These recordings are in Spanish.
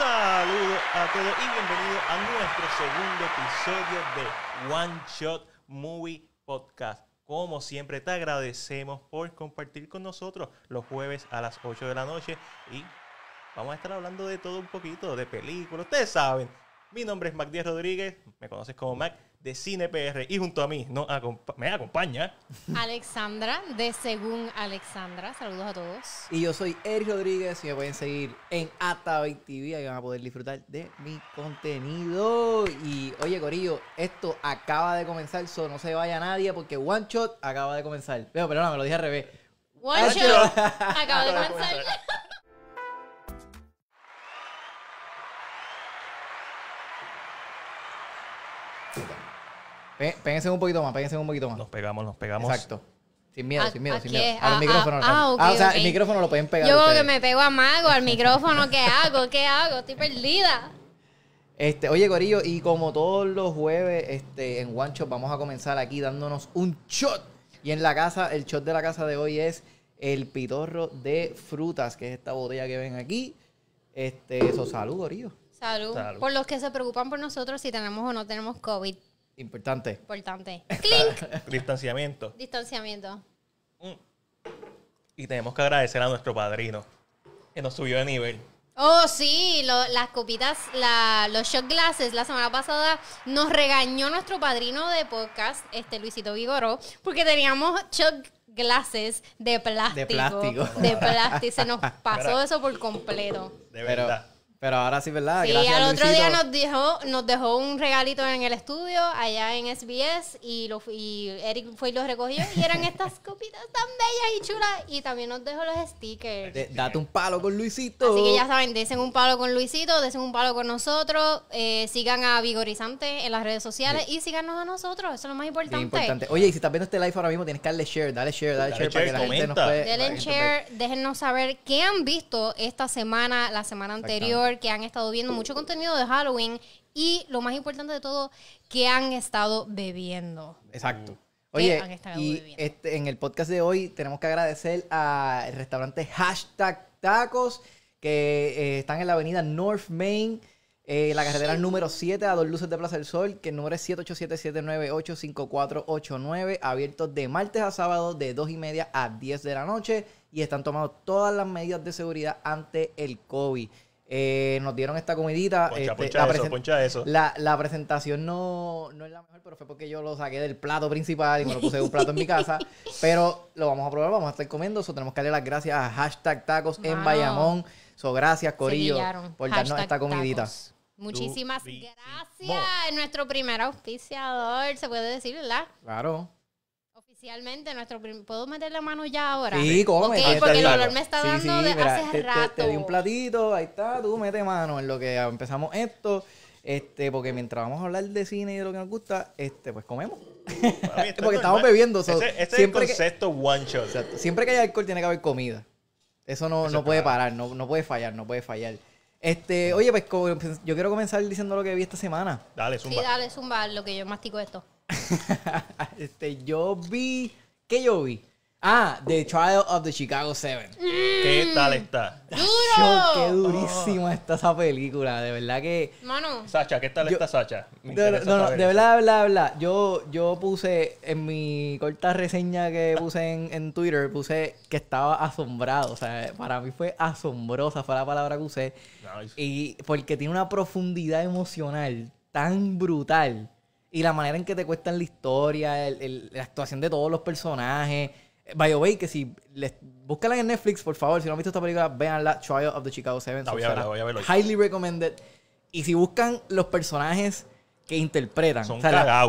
Saludos a todos y bienvenidos a nuestro segundo episodio de One Shot Movie Podcast. Como siempre, te agradecemos por compartir con nosotros los jueves a las 8 de la noche y vamos a estar hablando de todo un poquito, de películas, ustedes saben. Mi nombre es Mac Díaz Rodríguez, me conoces como Mac de Cine PR y junto a mí no, me acompaña Alexandra de Según Alexandra. Saludos a todos. Y yo soy Eric Rodríguez y me pueden seguir en 20 TV y van a poder disfrutar de mi contenido. Y oye, Corillo, esto acaba de comenzar, so no se vaya nadie porque One Shot acaba de comenzar. Pero no, me lo dije al revés. One, shot acaba de comenzar. un poquito más, péguense un poquito más. Nos pegamos, nos pegamos. Exacto. Sin miedo, ah, sin miedo, ah, sin miedo. Al ah, micrófono. o sea, el micrófono lo pueden pegar. Yo que me pego a Mago al micrófono. ¿Qué hago? ¿Qué hago? Estoy perdida. Este, oye, Gorillo, y como todos los jueves este, en One vamos a comenzar aquí dándonos un shot. Y en la casa, el shot de la casa de hoy es el pitorro de frutas, que es esta botella que ven aquí. Este, eso, salud, Gorillo. Salud. salud. Por los que se preocupan por nosotros si tenemos o no tenemos COVID. Importante. Importante. Distanciamiento. Distanciamiento. Mm. Y tenemos que agradecer a nuestro padrino, que nos subió de nivel. Oh, sí, las copitas, la, los shot glasses. La semana pasada nos regañó nuestro padrino de podcast, este Luisito Vigoró, porque teníamos shot glasses de plástico. De plástico. De plástico. Se nos pasó eso por completo. De verdad. Pero ahora sí, ¿verdad? Sí, al otro día nos dejó, nos dejó un regalito en el estudio, allá en SBS, y, lo, y Eric fue y lo recogió, y eran estas copitas tan bellas y chulas, y también nos dejó los stickers. date un palo con Luisito. Así que ya saben, desen un palo con Luisito, desen un palo con nosotros, eh, sigan a Vigorizante en las redes sociales, y síganos a nosotros, eso es lo más importante. importante. Oye, y si estás viendo este live ahora mismo, tienes que darle share, dale share, dale, share, para que la gente nos vea Denle share, déjennos saber qué han visto esta semana, la semana anterior, que han estado viendo mucho contenido de Halloween y lo más importante de todo, que han estado bebiendo. Exacto. Oye, este, en el podcast de hoy tenemos que agradecer al restaurante Hashtag Tacos, que eh, están en la avenida North Main, eh, la carretera número 7 a dos luces de Plaza del Sol, que el número es 787-798-5489, abierto de martes a sábado de 2 y media a 10 de la noche y están tomando todas las medidas de seguridad ante el COVID. Eh, nos dieron esta comidita. Este, la eso, La, presentación no, es la mejor, pero fue porque yo lo saqué del plato principal y me lo puse en un plato en mi casa. Pero lo vamos a probar, vamos a estar comiendo. eso tenemos que darle las gracias a hashtag tacos en Bayamón. So, gracias, Corillo, por darnos esta comidita. Muchísimas gracias. Nuestro primer auspiciador, se puede decir, ¿verdad? Claro. Especialmente nuestro ¿puedo meter la mano ya ahora? Sí, come. porque el olor me está dando de hace rato. Te, di un platito, ahí está, tú mete mano en lo que empezamos esto. Este, porque mientras vamos a hablar de cine y de lo que nos gusta, este, pues comemos. Porque estamos bebiendo, siempre es el one shot. Siempre que hay alcohol tiene que haber comida. Eso no, puede parar, no, no puede fallar, no puede fallar. Este, oye, pues, pues yo quiero comenzar diciendo lo que vi esta semana. Dale, Sí, dale, zumba, lo que yo mastico esto. este, yo vi. ¿Qué yo vi? Ah, The Trial of the Chicago Seven. ¿Qué tal está? ¡Duro! qué durísima ah. está esa película, de verdad que. Mano. Sacha, ¿qué tal está Sacha? no, no, de verdad, de verdad, Yo, yo puse en mi corta reseña que puse en, Twitter, puse que estaba asombrado. O sea, para mí fue asombrosa, fue la palabra que usé. Y porque tiene una profundidad emocional tan brutal y la manera en que te cuentan la historia, la actuación de todos los personajes. By the way, que si les, búscala en Netflix, por favor, si no han visto esta película, véanla, Trial of the Chicago Seven. Highly recommended. Y si buscan los personajes que interpretan,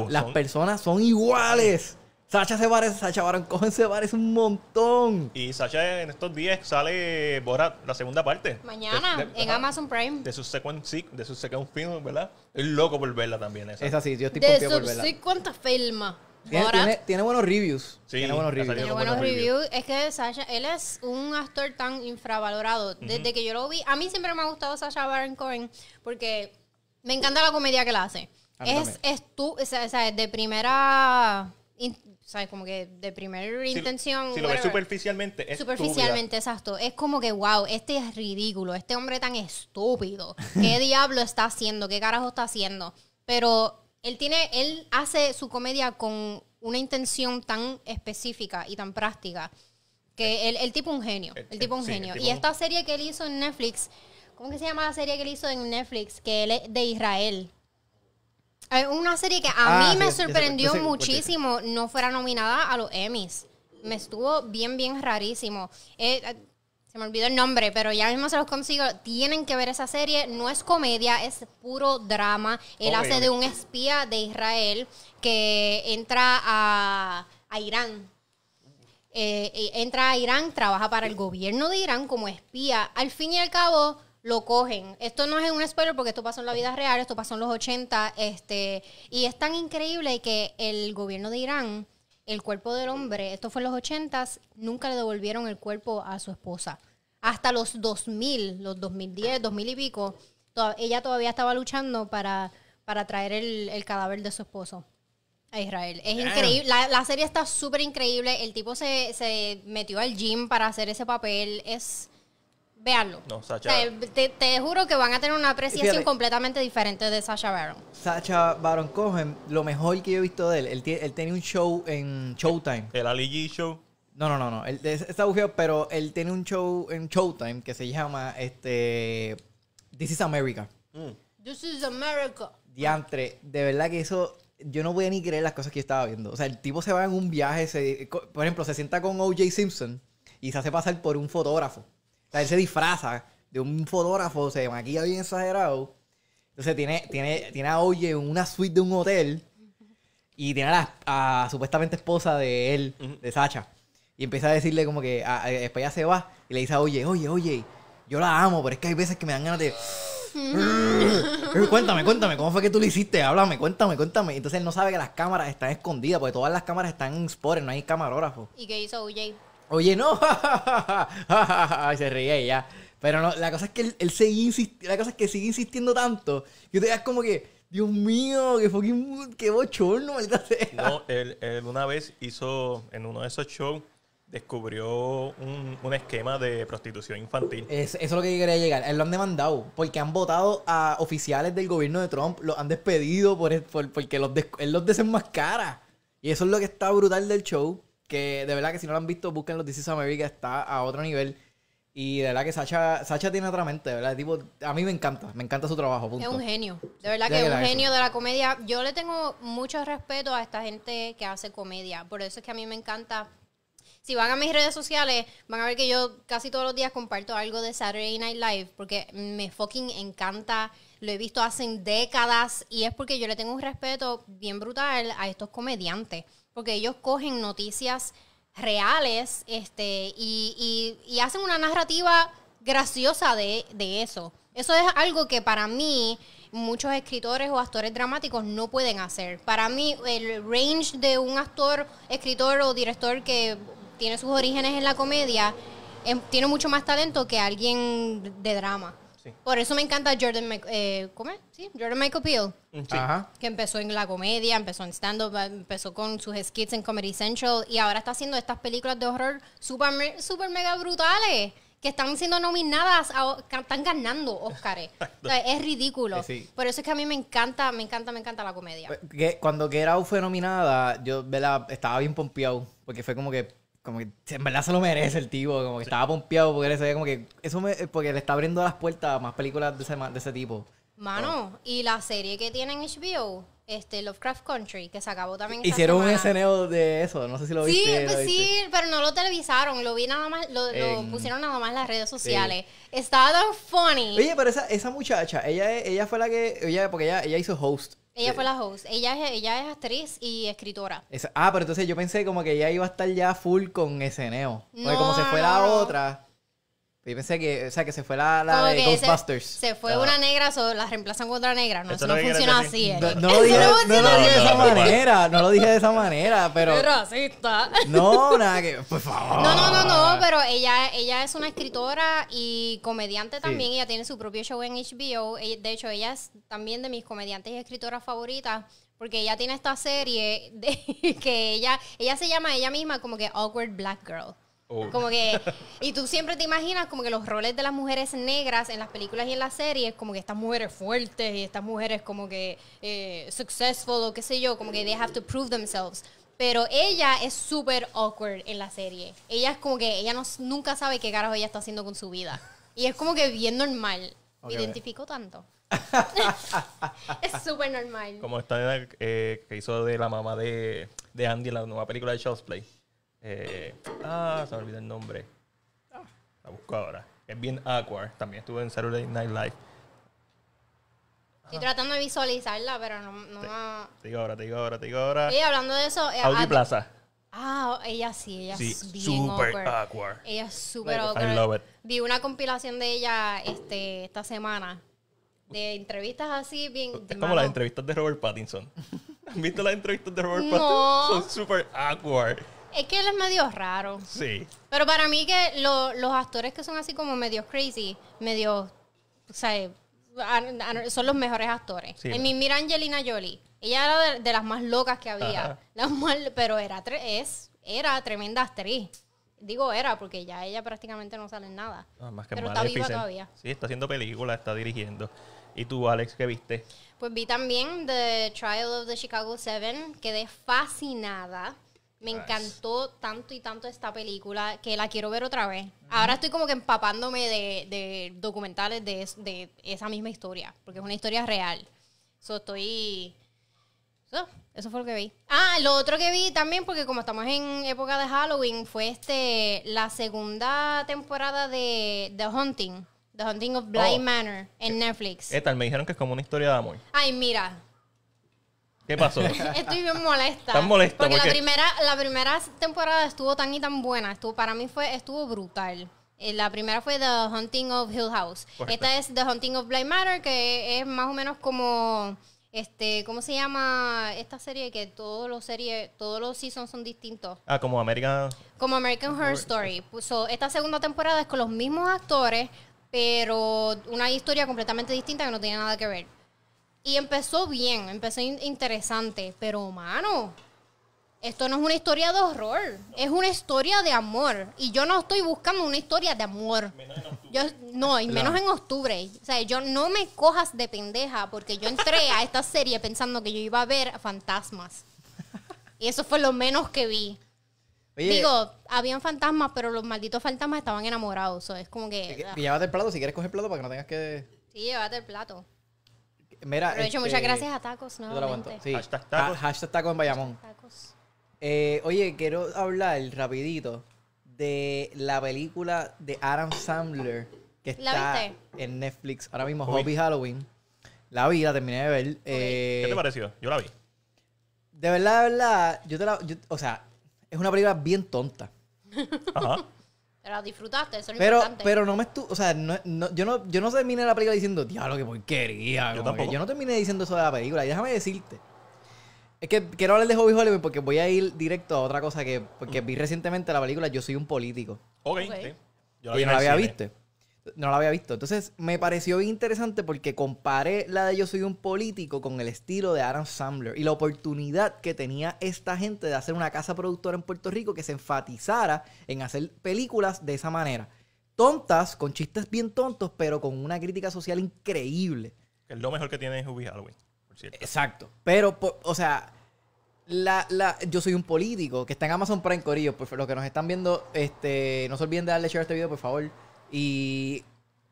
las personas son iguales. Sacha se parece, Sacha Baron Cohen se parece un montón. Y Sacha en estos días sale, borra la segunda parte. Mañana, en Amazon Prime. De su second, de su second film, ¿verdad? Es loco por verla también esa. Es así, yo estoy de por verla. De su film. Tiene, tiene, tiene, buenos reviews. Sí, tiene buenos reviews. Tiene buenos reviews. Es que Sasha, él es un actor tan infravalorado. Desde que yo lo vi, a mí siempre me ha gustado Sasha Baron Cohen porque me encanta la comedia que la hace. Es, es tú, o sea, de primera ¿sabes? Como que de primera intención. Si lo superficialmente, es Superficialmente, exacto. Es como que, wow, este es ridículo, este hombre tan estúpido. ¿Qué diablo está haciendo? ¿Qué carajo está haciendo? Pero él tiene, él hace su comedia con una intención tan específica y tan práctica. Que eh. el, el tipo un genio. Eh, el, tipo un genio. y esta serie que él hizo en Netflix, ¿cómo que se llama la serie que él hizo en Netflix? Que él es de Israel. Eh, una serie que a ah, mí me sorprendió muchísimo no fuera nominada a los Emmys. Me estuvo bien, bien rarísimo. Eh, eh, se me olvidó el nombre, pero ya mismo se los consigo. Tienen que ver esa serie. No es comedia, es puro drama. Él hace de un espía de Israel que entra a, Irán. entra a Irán, trabaja para el gobierno de Irán como espía. Al fin y al cabo lo cogen. Esto no es un spoiler porque esto pasó en la vida real, esto pasó en los 80, este, y es tan increíble que el gobierno de Irán, el cuerpo del hombre, esto fue en los 80, nunca le devolvieron el cuerpo a su esposa. Hasta los 2000, los 2010, 2000 y pico, ella todavía estaba luchando para, para traer el, cadáver de su esposo a Israel. Es increíble. La, serie está súper increíble. El tipo se, se metió al gym para hacer ese papel. Es Veanlo, te, juro que van a tener una apreciación completamente diferente de Sacha Baron. Sacha Baron Cohen, lo mejor que yo he visto de él, él, tiene un show en Showtime. El Ali G Show. No, no, no, no. Él, está bufeo, pero él tiene un show en Showtime que se llama este This is America. Mm. This is America. Diantre, de verdad que eso yo no voy a ni creer las cosas que yo estaba viendo. O sea, el tipo se va en un viaje, por ejemplo, se sienta con O.J. Simpson y se hace pasar por un fotógrafo sea, él se disfraza de un fotógrafo, se maquilla bien exagerado. Entonces tiene, tiene, tiene a Oye en una suite de un hotel y tiene a la supuestamente esposa de él, de Sacha. Y empieza a decirle como que después ya se va y le dice a Oye, oye, oye, yo la amo, pero es que hay veces que me dan ganas de... cuéntame, cuéntame, ¿cómo fue que tú lo hiciste? Háblame, cuéntame, cuéntame. Entonces él no sabe que las cámaras están escondidas, porque todas las cámaras están en no hay camarógrafo. ¿Y qué hizo oye Oye, no. se reía ella. Pero no, la cosa es que él, sigue insistiendo, la cosa es que sigue insistiendo tanto. Que te das como que, Dios mío, que fucking, qué bochorno, No, él, una vez hizo, en uno de esos shows, descubrió un, esquema de prostitución infantil. eso es lo que quería llegar. Él lo han demandado porque han votado a oficiales del gobierno de Trump, los han despedido por, porque los él los desenmascara. Y eso es lo que está brutal del show que de verdad que si no lo han visto, busquen los This is America, está a otro nivel. Y de verdad que Sacha, Sacha tiene otra mente, de verdad. Tipo, a mí me encanta, me encanta su trabajo. Es un genio, de verdad que es un genio de la comedia. Yo le tengo mucho respeto a esta gente que hace comedia, por eso es que a mí me encanta. Si van a mis redes sociales, van a ver que yo casi todos los días comparto algo de Saturday Night Live, porque me fucking encanta lo he visto hace décadas y es porque yo le tengo un respeto bien brutal a estos comediantes porque ellos cogen noticias reales este, y, y, hacen una narrativa graciosa de, de eso. Eso es algo que para mí muchos escritores o actores dramáticos no pueden hacer. Para mí, el range de un actor, escritor o director que tiene sus orígenes en la comedia em, tiene mucho más talento que alguien de drama. Por eso me encanta Jordan, eh, ¿cómo es? Jordan Michael Peel, mm, Que empezó en la comedia, empezó en stand-up, empezó con sus skits en Comedy Central y ahora está haciendo estas películas de horror super, mega brutales que están siendo nominadas, están ganando Oscars. es ridículo. Por eso es que a mí me encanta, me encanta, me encanta la comedia. Eh, cuando Get fue nominada, yo estaba bien pompeado, porque fue como que como que en verdad se lo merece el tipo, como que estaba pompeado porque, él, como que, eso me, porque le está abriendo las puertas a más películas de ese, de ese tipo. Mano, ah. y la serie que tienen HBO, este Lovecraft Country, que se acabó también. Hicieron un escenario de eso, no sé si lo sí, Pues, sí, pero no lo televisaron, lo vi nada más, lo, pusieron nada más en las redes sociales. Estaba tan funny. Oye, pero esa, esa muchacha, ella, ella fue la que, ella, porque ella, ella hizo host. Ella eh, fue la host. Ella es, ella es actriz y escritora. ah, pero entonces yo pensé como que ella iba a estar ya full con escenario como se fue la otra. Yo pensé que, o sea, que se fue la, la de Ghostbusters. Se, fue una negra, o la reemplazan con otra negra. No, eso no, funciona así. No, eh. lo dije, de esa manera. No lo dije de esa manera, pero. Qué racista. No, nada que. Por favor. No, no, no, no, pero ella, ella es una escritora y comediante también. Ella tiene su propio show en HBO. De hecho, ella es también de mis comediantes y escritoras favoritas porque ella tiene esta serie de que ella ella se llama ella misma como que awkward black girl como que, y tú siempre te imaginas como que los roles de las mujeres negras en las películas y en las series, como que estas mujeres fuertes y estas mujeres como que eh, successful o qué sé yo, como que they have to prove themselves. Pero ella es súper awkward en la serie. Ella es como que, ella no, nunca sabe qué carajo ella está haciendo con su vida. Y es como que bien normal. Me identifico tanto. es súper normal. Como está eh, que hizo de la mamá de, de Andy en la nueva película de shows eh, ah, se me olvidó el nombre. La busco ahora. Es bien awkward. También estuve en Saturday Night Live. Estoy tratando de visualizarla, pero no, no... Te, te, digo ahora, te digo ahora, te digo ahora. hablando de eso... Eh, Plaza. Ah, oh, ella sí, ella sí, es bien super awkward. Ella es super awkward. I love it. Vi una compilación de ella este, esta semana. De entrevistas así bien... Es como las entrevistas de Robert Pattinson. ¿Has visto las entrevistas de Robert Pattinson? Son super awkward. Es que él es medio raro. Sí. Pero para mí que los actores que son así como medio crazy, medio, o sea, son los mejores actores. En mi mira Angelina Jolie. Ella era de, las más locas que había. pero era, es, era tremenda actriz. Digo era, porque ya ella prácticamente no sale en nada. Ah, más que pero está viva todavía. Sí, está haciendo películas, está dirigiendo. ¿Y tú, Alex, qué viste? Pues vi también The Trial of the Chicago Seven. Quedé fascinada. Me encantó tanto y tanto esta película que la quiero ver otra vez. Ahora estoy como que empapándome de, documentales de, esa misma historia, porque es una historia real. Eso estoy... eso fue lo que vi. Ah, lo otro que vi también, porque como estamos en época de Halloween, fue este la segunda temporada de The Hunting. The Hunting of Blind oh. Manor en eh, Netflix. ¿Qué tal? Me dijeron que es como una historia de amor. Ay, mira, ¿Qué pasó? Estoy bien molesta. Porque la, primera, la primera temporada estuvo tan y tan buena. Estuvo, para mí fue, estuvo brutal. Eh, la primera fue The Hunting of Hill House. Esta es The Hunting of Black Matter, que es más o menos como este, ¿cómo se llama esta serie que todos los series, todos los seasons son distintos? Ah, como American como American Horror Story. esta segunda temporada es con los mismos actores, pero una historia completamente distinta que no tiene nada que ver. Y empezó bien, empezó interesante, pero mano, esto no es una historia de horror, es una historia de amor. Y yo no estoy buscando una historia de amor. Menos en octubre. Yo, no, y menos en octubre. O sea, yo no me cojas de pendeja porque yo entré a esta serie pensando que yo iba a ver fantasmas. Y eso fue lo menos que vi. Digo, habían fantasmas, pero los malditos fantasmas estaban enamorados. es como que... Ah. llévate el plato si quieres coger plato para que no tengas que... Sí, llévate el plato de hecho, muchas este, gracias a Tacos nuevamente. Hashtag tacos. hashtag tacos en Bayamón. Eh, oye, quiero hablar rapidito de la película de Adam Sandler que está en Netflix ahora mismo, Hobby Halloween. La vi, la terminé de ver. Eh, ¿Qué te pareció? Yo la vi. De verdad, de verdad, yo te la... o sea, es una película bien tonta. Ajá. Pero disfrutaste, eso es lo pero, importante. Pero no me estuvo. O sea, no, no, yo, no, yo terminé la película diciendo, diablo, que porquería. Yo, yo no terminé diciendo eso de la película. Y déjame decirte. Es que quiero hablar de Hobby Hollywood porque voy a ir directo a otra cosa que porque mm. vi recientemente la película Yo soy un político. Ok. okay. Yo la y no la había visto. No la había visto. Entonces me pareció bien interesante porque comparé la de Yo soy un político con el estilo de Adam Sandler y la oportunidad que tenía esta gente de hacer una casa productora en Puerto Rico que se enfatizara en hacer películas de esa manera. Tontas, con chistes bien tontos, pero con una crítica social increíble. es lo mejor que tiene Hubie Halloween, por cierto. Exacto. Pero, o sea, la, la, yo soy un político que está en Amazon Prime Corillo. Por los que nos están viendo, este, no se olviden de darle share a este video, por favor. Y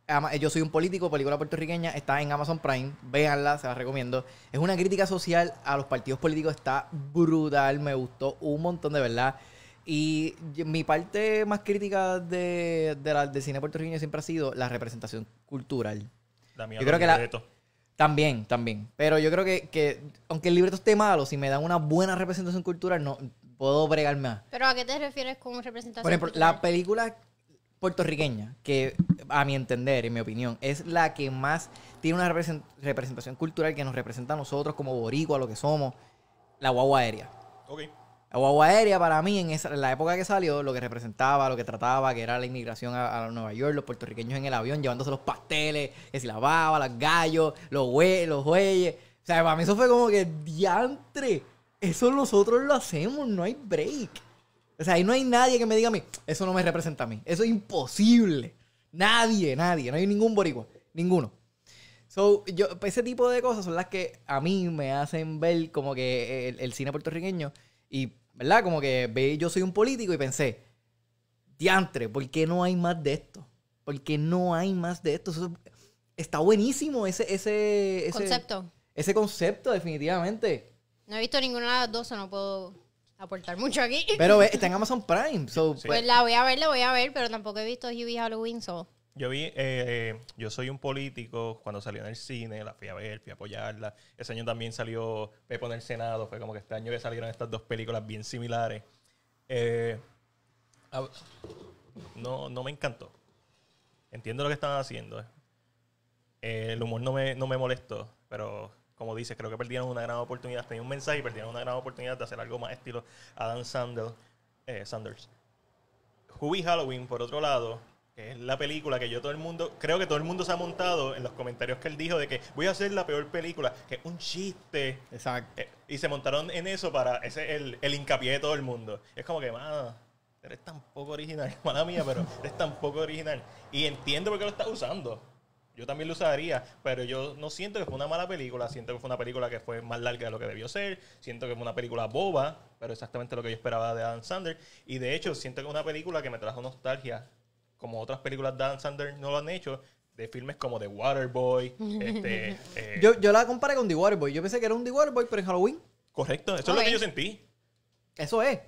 eh, yo soy un político, película puertorriqueña, está en Amazon Prime, véanla, se la recomiendo. Es una crítica social a los partidos políticos, está brutal, me gustó un montón de verdad. Y mi parte más crítica de, de la, del cine puertorriqueño siempre ha sido la representación cultural. La mía yo creo que la, también, también. Pero yo creo que, que, aunque el libreto esté malo, si me dan una buena representación cultural, no puedo bregarme más. ¿Pero a qué te refieres con representación cultural? la película puertorriqueña, que a mi entender, en mi opinión, es la que más tiene una representación cultural que nos representa a nosotros como boricua, lo que somos, la guagua aérea. Okay. La guagua aérea para mí, en, esa, la época que salió, lo que representaba, lo que trataba, que era la inmigración a, Nueva York, los puertorriqueños en el avión llevándose los pasteles, que si la baba, los gallos, los, hue los O sea, para mí eso fue como que diantre. Eso nosotros lo hacemos, no hay break. O sea, ahí no hay nadie que me diga a mí, eso no me representa a mí. Eso es imposible. Nadie, nadie. No hay ningún boricua. Ninguno. So, yo, ese tipo de cosas son las que a mí me hacen ver como que el, cine puertorriqueño. Y, ¿verdad? Como que ve, yo soy un político y pensé, diantre, ¿por qué no hay más de esto? ¿Por qué no hay más de esto? está buenísimo ese, ese, ese concepto. Ese concepto, definitivamente. No he visto ninguna de las dos, no puedo aportar mucho aquí. Pero está en Amazon Prime. Pues la voy a ver, la voy a ver, pero tampoco he visto Huey Halloween. So. Yo vi, eh, eh, yo soy un político, cuando salió en el cine, la fui a ver, fui a apoyarla. Ese año también salió Pepo en el Senado, fue como que este año que salieron estas dos películas bien similares. Eh, ah, no, no me encantó. Entiendo lo que estaban haciendo. el humor no me, no me molestó, pero como dices, creo que perdieron una gran oportunidad. Tenía un mensaje y perdieron una gran oportunidad de hacer algo más estilo Adam Sandler, eh, Sanders. Hubie Halloween, por otro lado, es la película que yo todo el mundo, creo que todo el mundo se ha montado en los comentarios que él dijo de que voy a hacer la peor película, que es un chiste. Exacto. Eh, y se montaron en eso para ese el, el hincapié de todo el mundo. es como que, mano, eres tan poco original, mala mía, pero eres tan poco original. Y entiendo por qué lo estás usando. Yo también lo usaría, pero yo no siento que fue una mala película. Siento que fue una película que fue más larga de lo que debió ser. Siento que fue una película boba, pero exactamente lo que yo esperaba de Adam Sandler. Y de hecho, siento que es una película que me trajo nostalgia. Como otras películas de Adam Sandler no lo han hecho, de filmes como The Waterboy. Este, eh, yo, la comparé con The Waterboy. Yo pensé que era un The Waterboy, pero en Halloween. Correcto, eso es lo que yo sentí. Eso es.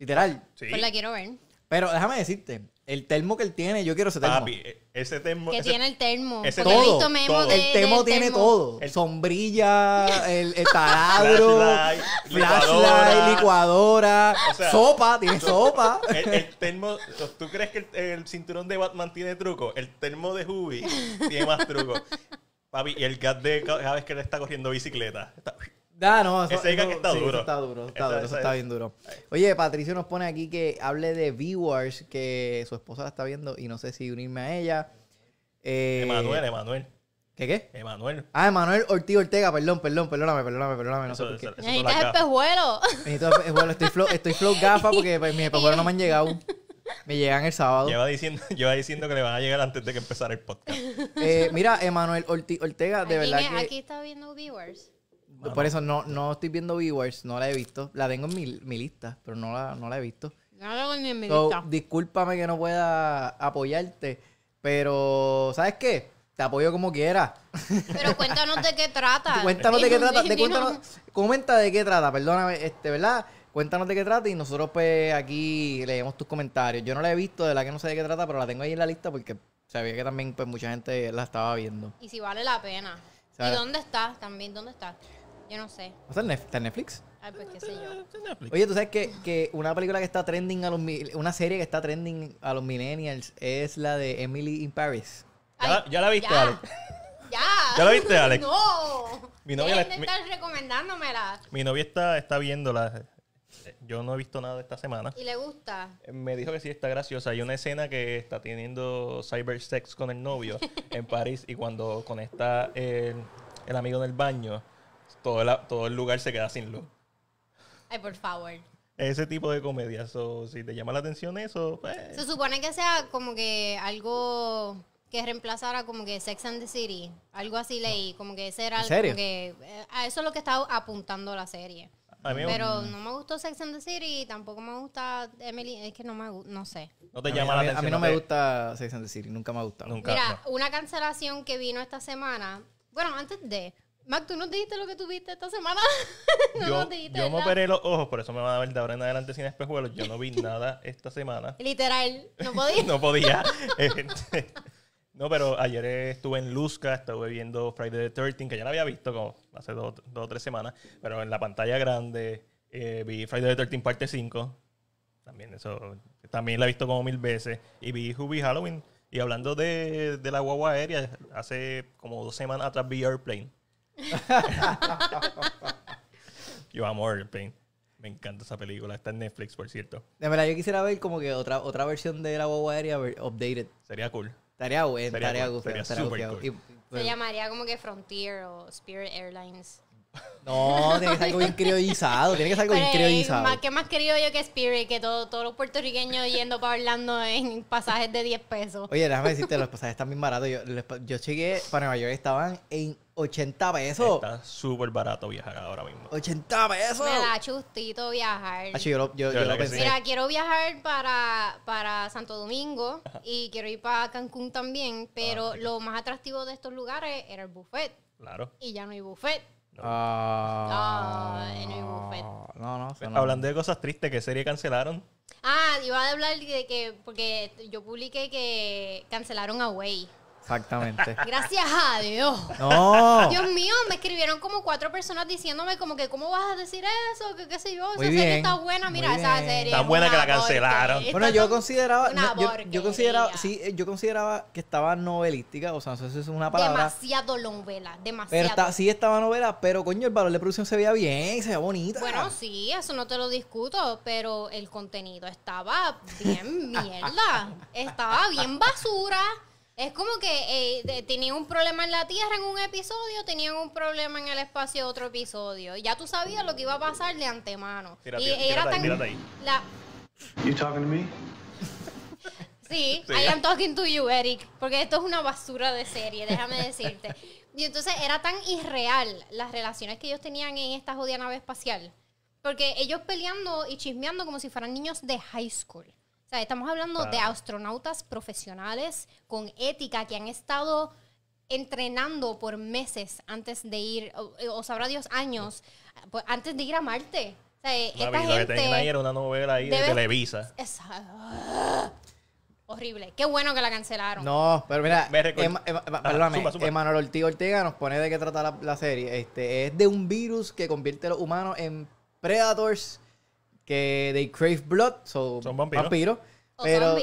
Literal. Sí. Pues la quiero ver. Pero déjame decirte, el termo que él tiene, yo quiero ese termo. Papi, e, ese termo. Que tiene el termo. Ese todo, he visto memo el termo tiene todo. El, Sombrilla, el, taladro, flashlight, licuadora, licuadora sopa, tiene sopa. El, termo, ¿tú crees que el, cinturón de Batman tiene truco? El termo de Hubi tiene más truco. Papi, y el gas de cada que le está corriendo bicicleta. Está, Ah, no, eso, está, duro. Eso está duro. está duro, eso está bien duro. Oye, Patricio nos pone aquí que hable de viewers que su esposa la está viendo y no sé si unirme a ella. Eh, Emanuel, Emanuel. ¿Qué qué? Emanuel. Ah, Emanuel Ortiz Ortega, perdón, perdón, perdóname, perdóname, perdóname, no sé por qué. Necesitas espejuelo. Necesito espejuelo, estoy flow, estoy flow gafa porque pues, mis espejuelos no me han llegado. Me llegan el sábado. Lleva diciendo, diciendo que le van a llegar antes de que empezara el podcast. Eh, mira, Emanuel Ortiz Ortega, de verdad. Que... Aquí está viendo viewers. Por eso no, estoy viendo viewers, no la he visto. La tengo en mi, lista, pero no la, no la he visto. No la mi Discúlpame que no pueda apoyarte, pero ¿sabes qué? Te apoyo como quieras. Pero cuéntanos de qué trata. cuéntanos de qué trata. cuéntanos, comenta de qué trata, perdóname, este, ¿verdad? Cuéntanos de qué trata y nosotros pues aquí leemos tus comentarios. Yo no la he visto, de la que no sé de qué trata, pero la tengo ahí en la lista porque sabía que también pues mucha gente la estaba viendo. Y si vale la pena. ¿Y dónde está? También, ¿dónde está? Yo no sé. está en Netflix? Ay, pues qué sé yo. Oye, tú sabes que, que una película que está trending a los una serie que está trending a los millennials es la de Emily in Paris. Ya la- viste, Alex. Ya. ¿Ya la viste, Alex? No. Mi novia la- mi- recomendándomela. Mi novia está, está viéndola. Yo no he visto nada esta semana. Y le gusta. Me dijo que sí está graciosa. Hay una escena que está teniendo cyber sex con el novio en París y cuando conecta el, el amigo en el baño, todo, el lugar se queda sin luz. Ay, por favor. Ese tipo de comedia. So, si te llama la atención eso, pues... Se supone que sea como que algo que reemplazara como que Sex and the City. Algo así leí. Como que ese era algo. que, eh, a eso es lo que estaba apuntando la serie. Pero no me gustó Sex and the City tampoco me gusta Emily. Es que no me no sé. No a mí, no me gusta Sex and the City, nunca me ha gustado. Mira, una cancelación que vino esta semana. Bueno, antes de, Mac, ¿tú no dijiste lo que tuviste esta semana? no yo, Yo me operé los ojos, por eso me van a ver de ahora en adelante sin espejuelos. Yo no vi nada esta semana. Literal, no podía. no podía. Este, no, pero ayer estuve en Luzca, estuve viendo Friday the 13 que ya la había visto como hace dos, o tres semanas, pero en la pantalla grande eh, vi Friday the 13 parte 5. También eso, también la he visto como mil veces. Y vi Hubie Halloween. Y hablando de, de la guagua aérea, hace como dos semanas atrás vi Airplane Yo amo Airplane. Me encanta esa película. Está en Netflix, por cierto. De verdad, yo quisiera ver como que otra, otra versión de la guagua updated. Sería cool. Sería bueno, Sería super Se llamaría como que Frontier o Spirit Airlines. No, tiene que ser algo bien Tiene que ser algo bien criollizado. Más, ¿Qué más criollo que Spirit? Que todos los puertorriqueños yendo para Orlando en pasajes de 10 pesos. Oye, déjame decirte, los pasajes están bien baratos. Yo, yo llegué para Nueva York estaban en 80 pesos. Está súper barato viajar ahora mismo. ¡80 pesos! Me da chustito viajar. Ah, yo yo, Mira, quiero viajar para, para Santo Domingo y quiero ir para Cancún también, pero ah, lo más atractivo de estos lugares era el buffet. Claro. Y ya no hay buffet. Ah, No, no, pues, Hablando de cosas tristes, ¿qué serie cancelaron? Ah, iba a hablar de que, porque yo publiqué que cancelaron Away. Exactamente. Gracias a Dios. Dios mío, me escribieron como cuatro personas diciéndome como que cómo vas a decir eso, qué sé yo, esa serie está buena, mira, esa serie. Tan buena que la cancelaron. Bueno, yo consideraba, yo, consideraba, eh, yo consideraba que estaba novelística, o sea, eso es una palabra, demasiado novela, demasiado. sí estaba novela, pero coño, el valor de producción se veía bien, se veía bonita. Bueno, sí, eso no te lo discuto, pero el contenido estaba bien mierda. Estaba bien basura. Es como que eh, tenían un problema en la Tierra en un episodio, tenían un problema en el espacio en otro episodio. Ya tú sabías lo que iba a pasar de antemano. y era tan ahí. La... You talking to me? sí, sí, I am talking to you, Eric, porque esto es una basura de serie, déjame decirte. y entonces era tan irreal las relaciones que ellos tenían en esta jodida nave espacial, porque ellos peleando y chismeando como si fueran niños de high school estamos hablando de astronautas profesionales con ética que han estado entrenando por meses antes de ir, o, eh, sabrá Dios, años, pues, antes de ir a Marte. O sea, esta gente que una novela de Televisa. Es, horrible. Qué bueno que la cancelaron. No, pero mira, ah, Emanuel Ortiz Ortega nos pone de qué trata la, serie. Este, es de un virus que convierte a los humanos en predators que they crave blood, son vampiros. pero,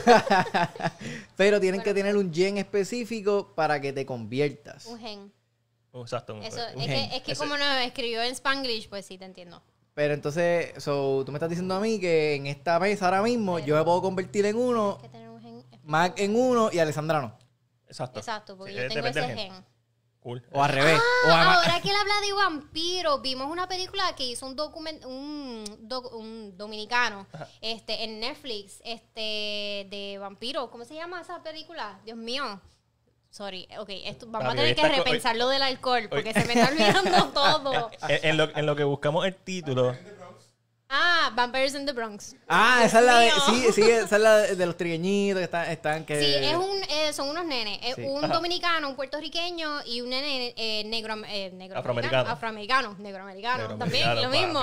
pero, tienen que tener un gen específico para que te conviertas. Un gen. Exacto. es, Que, es, Que, como nos escribió en Spanglish, pues sí, te entiendo. Pero entonces, so, tú me estás diciendo a mí que en esta mesa ahora mismo yo me puedo convertir en uno, un Mac en uno y Alessandra no. Exacto. Exacto, porque yo tengo ese gen. O al revés. Ah, ahora que él habla de vampiros, vimos una película que hizo un document, un, dominicano este, en Netflix este, de vampiros. ¿Cómo se llama esa película? Dios mío. Sorry, ok, vamos a tener que repensar lo del alcohol porque se me está olvidando todo. En, lo, en, lo, que buscamos el título. Ah, Vampires in the Bronx. Ah, esa es la de, sí, sí, esa la de, los trigueñitos que están, que... Sí, es un, eh, son unos nenes, un dominicano, un puertorriqueño y un nene eh, negro, eh, negro, afroamericano, afroamericano, negroamericano, también, lo mismo.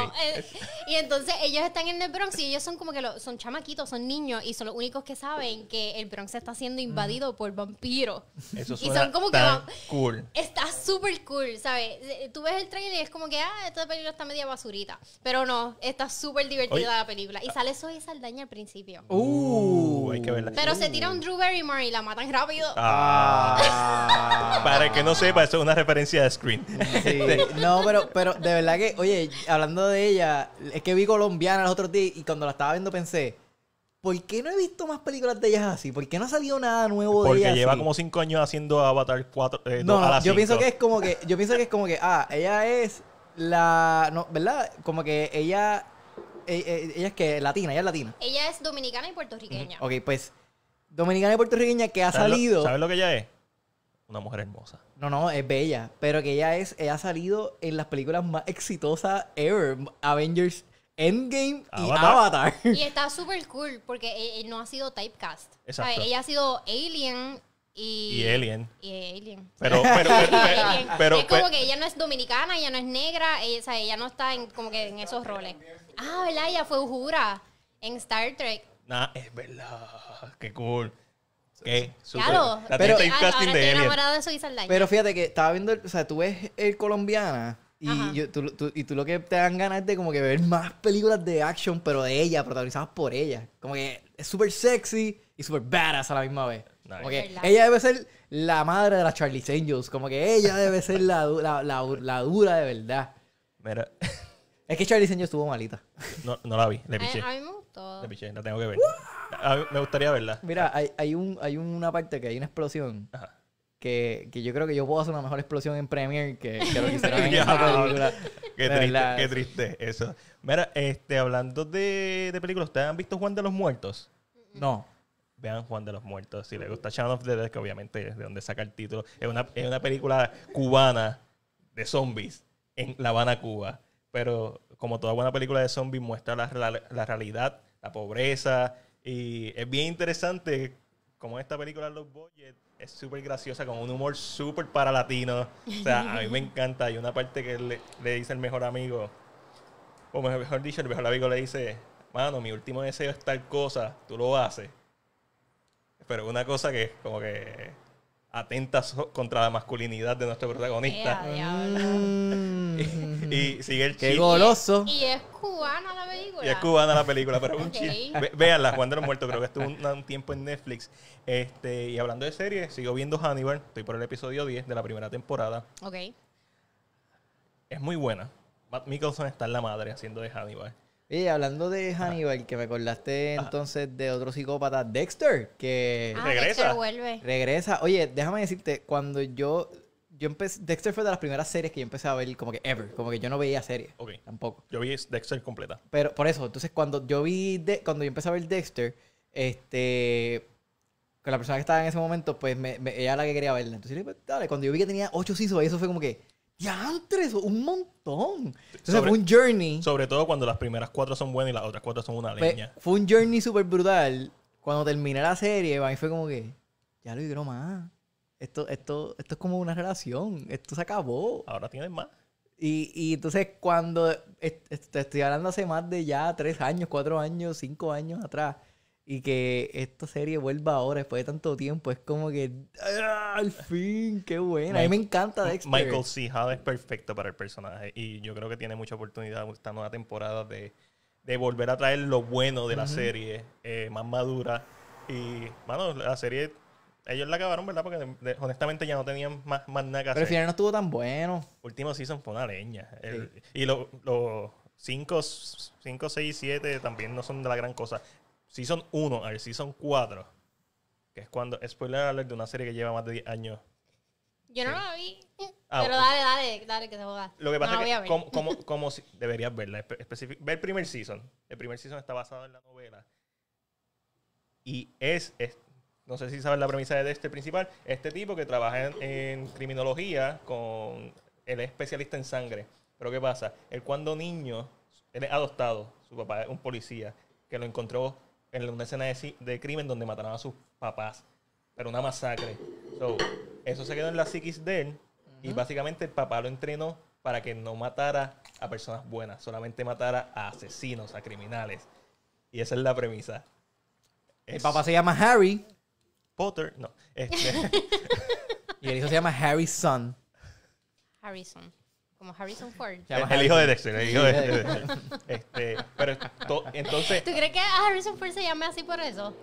y entonces ellos están en el Bronx y ellos son como que son chamaquitos, son niños y son los únicos que saben que el Bronx está siendo invadido por vampiros. Eso y son como que cool. Está súper cool, ¿sabes? Tú ves el trailer y es como que, ah, esta película está media basurita, pero no, está súper divertida la película. Y sale esa Saldaña al principio. Uh, uh, hay que verla. Pero se uh. tira un Drew Barrymore y la matan rápido. Ah, ah. para que no sepa, eso es una referencia de Screen. Este, no, pero, pero de verdad que, oye, hablando de ella, es que vi colombiana los otros días y cuando la estaba viendo pensé, ¿por qué no he visto más películas de ellas así? ¿Por qué no ha salido nada nuevo de ellas? Porque lleva como cinco años haciendo Avatar 4. Eh, no, yo pienso que es como que, yo pienso que es como que, ah, ella es la, no, ¿verdad? Como que ella eh, eh, ella es que latina, ella es latina. Ella es dominicana y puertorriqueña. Ok, pues dominicana y puertorriqueña que ha salido. ¿Sabes lo que ella es? Una mujer hermosa. No, no, es bella, pero que ella es ha salido en las películas más exitosas ever, Avengers Endgame y Avatar. Y está súper cool porque eh, no ha sido typecast. Exacto. ella ha sido Alien, y, Alien. Y Alien. Pero, pero, es como que ella no es dominicana, ella no es negra, ella, o sea, ella no está en, como que en esos roles. Ah, ¿verdad? Ella fue Uhura en Star Trek. Nah, es verdad. Qué cool. ¿Qué? Claro. pero, ah, de pero fíjate que estaba viendo, o sea, tú ves el colombiana y, tú, lo que te dan ganas Es de como que ver más películas de action, pero de ella, protagonizadas por ella. Como que es súper sexy y súper badass a la misma vez ella debe ser la madre de las Charlie's Angels. Como que ella debe ser la, la- la- dura de verdad. Mira, Es que Charlie's Angels estuvo malita. no, no la vi, le piché. A, mí me gustó. Le piché, no tengo que ver. me gustaría verla. Mira, hay, hay, un, hay una parte que hay una explosión que, que yo creo que yo puedo hacer una mejor explosión en Premiere que, que lo que hicieron en esa película. Qué triste, qué triste eso. Mira, este, hablando de, de películas, ¿ustedes han visto Juan de los Muertos? No vean Juan de los Muertos. Si le gusta Shaun of the Dead, que obviamente es de donde saca el título, es una, es una película cubana de zombies en La Habana, Cuba. Pero como toda buena película de zombies, muestra la, la, realidad, la pobreza. Y es bien interesante como esta película Los Boyet es súper graciosa, con un humor súper para latino. O sea, a mí me encanta. Hay una parte que le, le dice el mejor amigo, o mejor dicho, el mejor amigo le dice, mano, mi último deseo es tal cosa, tú lo haces pero una cosa que es como que atenta contra la masculinidad de nuestro protagonista. Mm. y, sigue el Qué goloso. Y es cubana la película. Y es cubana la película, pero es un chiste. véanla, Juan de los Muertos, creo que estuvo un, tiempo en Netflix. Este, y hablando de serie, sigo viendo Hannibal. Estoy por el episodio 10 de la primera temporada. Ok. Es muy buena. Matt Mickelson está en la madre haciendo de Hannibal. Y hablando de ah. Hannibal, que me acordaste ah. entonces de otro psicópata, Dexter, que Ah, Regresa. vuelve. regresa. Oye, déjame decirte, cuando yo, yo empecé, Dexter fue de las primeras series que yo empecé a ver como que ever, como que yo no veía series, Ok. tampoco. Yo vi Dexter completa. Pero por eso, entonces cuando yo vi, De- cuando yo empecé a ver Dexter, este, con la persona que estaba en ese momento, pues ella era la que quería verla. Entonces, le dije, pues, dale, cuando yo vi que tenía ocho seasons, eso fue como que, ya antes, un montón. Entonces, fue un journey. Sobre todo cuando las primeras cuatro son buenas y las otras cuatro son una leña. Fue, un journey súper brutal. Cuando terminé la serie, para fue como que, ya lo hicieron más. Esto, esto, esto es como una relación. Esto se acabó. Ahora tienen más. Y, y entonces cuando, estoy hablando hace más de ya tres años, cuatro años, cinco años atrás, y que esta serie vuelva ahora después de tanto tiempo es como que. ¡ah, ¡Al fin! ¡Qué buena! a mí me encanta Dexter. Michael C. Hall es perfecto para el personaje. Y yo creo que tiene mucha oportunidad esta nueva temporada de, de volver a traer lo bueno de la serie, eh, más madura. Y, Bueno... la serie ellos la acabaron, ¿verdad? Porque honestamente ya no tenían más, nada que hacer. Pero al final no estuvo tan bueno. Último season fue una leña. Y los 5, 6, 7 también no son de la gran cosa. Season 1 al Season 4, que es cuando, spoiler alert, de una serie que lleva más de 10 años. Yo no la vi. Ah, pero dale, dale, dale, que se joda. Lo que pasa es que, como, deberías verla? Ver el primer season. El primer season está basado en la novela. Y es, no sé si sabes la premisa de este principal, este tipo que trabaja en, en, criminología con... Él es especialista en sangre. Pero ¿qué pasa? Él cuando niño, él es adoptado, su papá es un policía, que lo encontró en una escena de, crimen donde mataron a sus papás. Pero una masacre. eso se quedó en la psiquis de él. Y básicamente el papá lo entrenó para que no matara a personas buenas, solamente matara a asesinos, a criminales. Y esa es la premisa. El papá se llama Harry. Potter, no. Este y el hijo se llama son Harrison. Harrison. Como Harrison Ford. el hijo de Dexter, el hijo de Este, pero entonces, ¿Tú crees que a Harrison Ford se llame así por eso?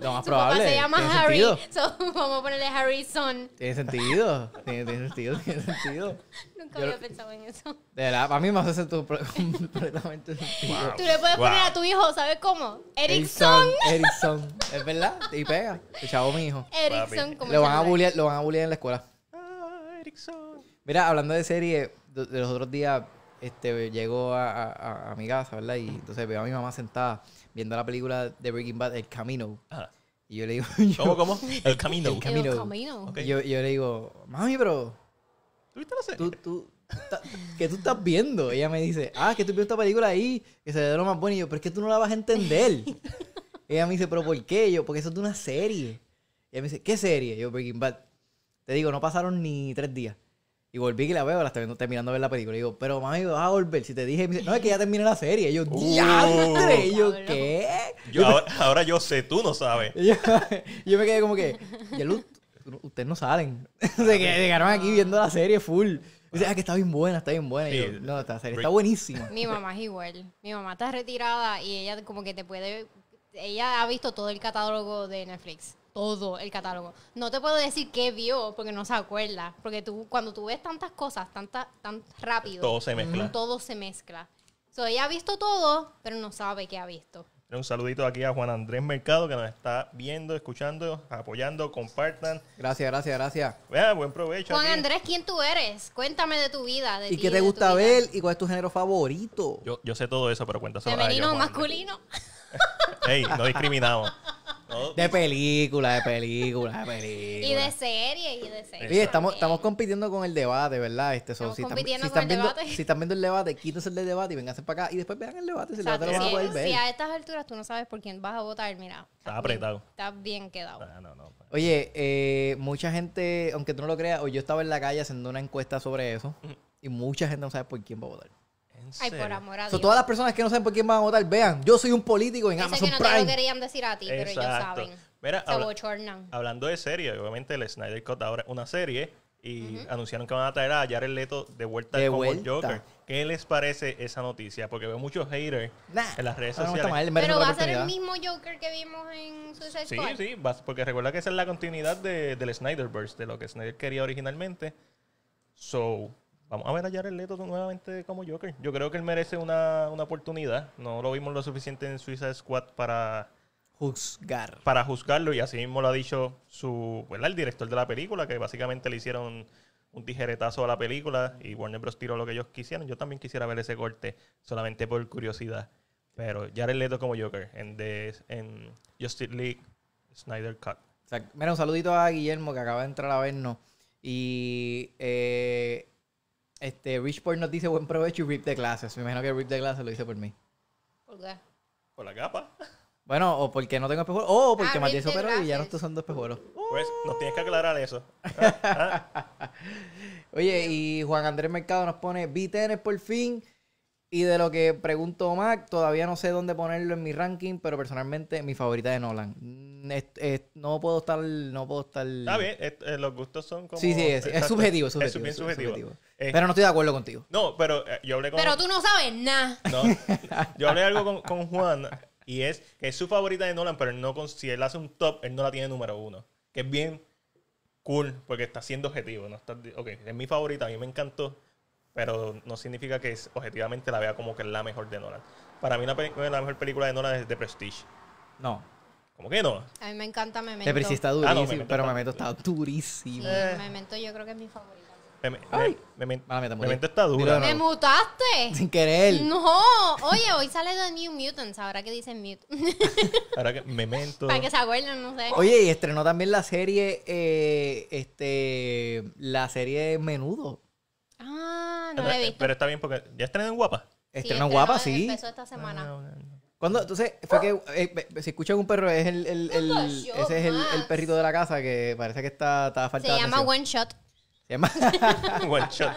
Lo más probable. se llama Harry. So, vamos a ponerle Harrison. Tiene sentido. Tiene, sentido, tiene sentido. Nunca había pensado en eso. De verdad, para mí me hace sentir completamente sentido. Tú le puedes poner a tu hijo, ¿sabes cómo? Erickson. Erickson. Es verdad. Y pega. El chavo mi hijo. Erickson, Lo van a lo van a bullear en la escuela. ah, Erickson. Mira, hablando de serie, de los otros días este, llego a, mi casa, ¿verdad? Y entonces veo a mi mamá sentada viendo la película de Breaking Bad, El Camino. Ah. Y yo le digo... ¿Cómo, cómo? El Camino. El Camino. Yo, le digo, mami, bro, ¿Tú viste la serie? Tú, tú, ¿Qué tú estás viendo? Ella me dice, ah, que tú ves esta película ahí, que se ve lo más bueno. Y yo, pero es que tú no la vas a entender. Ella me dice, pero ¿por qué? Yo, porque eso es de una serie. ella me dice, ¿qué serie? Yo, Breaking Bad. Te digo, no pasaron ni tres días. Y volví y la veo, la estoy terminando de ver la película. Y digo, pero mami, vas a volver. Si te dije, dice, no, es que ya terminé la serie. Y yo, uh. diantre. Y yo, ¿qué? Yo, ahora, yo sé, tú no sabes. Yo, yo, me quedé como que, Yalu, ustedes no salen. Se quedaron aquí viendo la serie full. Dice, ah, que está bien buena, está bien buena. Y yo, no, esta serie está buenísima. Mi mamá es igual. Mi mamá está retirada y ella como que te puede... Ella ha visto todo el catálogo de Netflix todo el catálogo. No te puedo decir qué vio porque no se acuerda. Porque tú, cuando tú ves tantas cosas tanta, tan rápido, todo se mezcla. Todo se mezcla. So, ella ha visto todo, pero no sabe qué ha visto. Un saludito aquí a Juan Andrés Mercado que nos está viendo, escuchando, apoyando, compartan. Gracias, gracias, gracias. buen provecho. Juan Andrés, ¿quién tú eres? Cuéntame de tu vida. ¿Y qué te gusta ver? ¿Y cuál es tu género favorito? Yo, sé todo eso, pero cuéntaselo Femenino, o masculino. Ey, no discriminamos. De película, de película, de película. Y de series, y de series. Oye, estamos, estamos compitiendo con el debate, ¿verdad? Este, so, si, están, viendo, debate. si están viendo el debate, quítense el debate y vénganse para acá. Y después vean el debate. Si, lo van a poder ver. a estas alturas tú no sabes por quién vas a votar, mira. está apretado. está bien quedado. Ah, pues. Oye, eh, mucha gente, aunque tú no lo creas, o yo estaba en la calle haciendo una encuesta sobre eso. Y mucha gente no sabe por quién va a votar. Ay, por amor a Dios. todas las personas que no saben por quién van a votar, vean, yo soy un político en Prime. Amazon que no Te lo querían decir a ti, pero Exacto. ellos saben. hablando de serie, obviamente el Snyder Cut ahora una serie y anunciaron que van a traer a Jared Leto de vuelta de como Joker. ¿Qué les parece esa noticia? Porque veo muchos haters en las redes sociales. pero va a ser el mismo Joker que vimos en Suicide Squad. Sí, sí, porque recuerda que esa es la continuidad de, del Snyderverse, de lo que Snyder quería originalmente. So, Vamos a ver a Jared Leto nuevamente como Joker. Yo creo que él merece una, una oportunidad. No lo vimos lo suficiente en Suiza Squad para juzgar. Para juzgarlo y así mismo lo ha dicho su, el director de la película, que básicamente le hicieron un tijeretazo a la película y Warner Bros. tiró lo que ellos quisieron. Yo también quisiera ver ese corte solamente por curiosidad. Pero Jared Leto como Joker en, en Justice League Snyder Cut. un saludito a Guillermo que acaba de entrar a vernos. Y este, Richport nos dice buen provecho y Rip de clases. Me imagino que Rip de clases lo hice por mí. ¿Por qué? Por la capa. Bueno, o porque no tengo espejuelos, o porque ah, Matías operó y ya no estoy usando espejuelos. Pues nos tienes que aclarar eso. Oye, y Juan Andrés Mercado nos pone, VTN por fin. Y de lo que pregunto Mac, todavía no sé dónde ponerlo en mi ranking, pero personalmente mi favorita de Nolan. Mm, no puedo estar, no puedo estar. Está bien, eh, los gustos son como. Sí, sí, es, subjetivo, es subjetivo. Es subjetivo. subjetivo. Eh, pero no estoy de acuerdo contigo. No, pero eh, yo hablé con. Pero tú no sabes nada. No, yo hablé algo con, Juan y es que es su favorita de Nolan, pero no, si él hace un top, él no la tiene número uno. Que es bien cool, porque está siendo objetivo. No ok, es mi favorita, a mí me encantó pero no significa que objetivamente la vea como que es la mejor de Nolan. Para mí la, mejor película de Nolan es The Prestige. No. ¿Cómo que no? A mí me encanta Memento. The Prestige está ah, durísimo, pero Memento está durísimo. Eh. Memento yo creo que es mi favorita. Me, me, Memento está duro. ¿Me mutaste? Sin querer. No. Oye, hoy sale The New Mutants. Ahora que dicen Mute. ahora que Memento. Para que se acuerden, no sé. Oye, y estrenó también la serie, eh, este, la serie Menudo. Ah, no he eh, Pero está bien porque ya estrenó en Guapa. Estrenó Guapa, sí. Empezó esta semana. Ah, Cuando, entonces, fue que se eh, escucha escuchan un perro, es el, ese es el, perrito de la casa que parece que está, está faltando. Se llama One Shot. Se llama One Shot.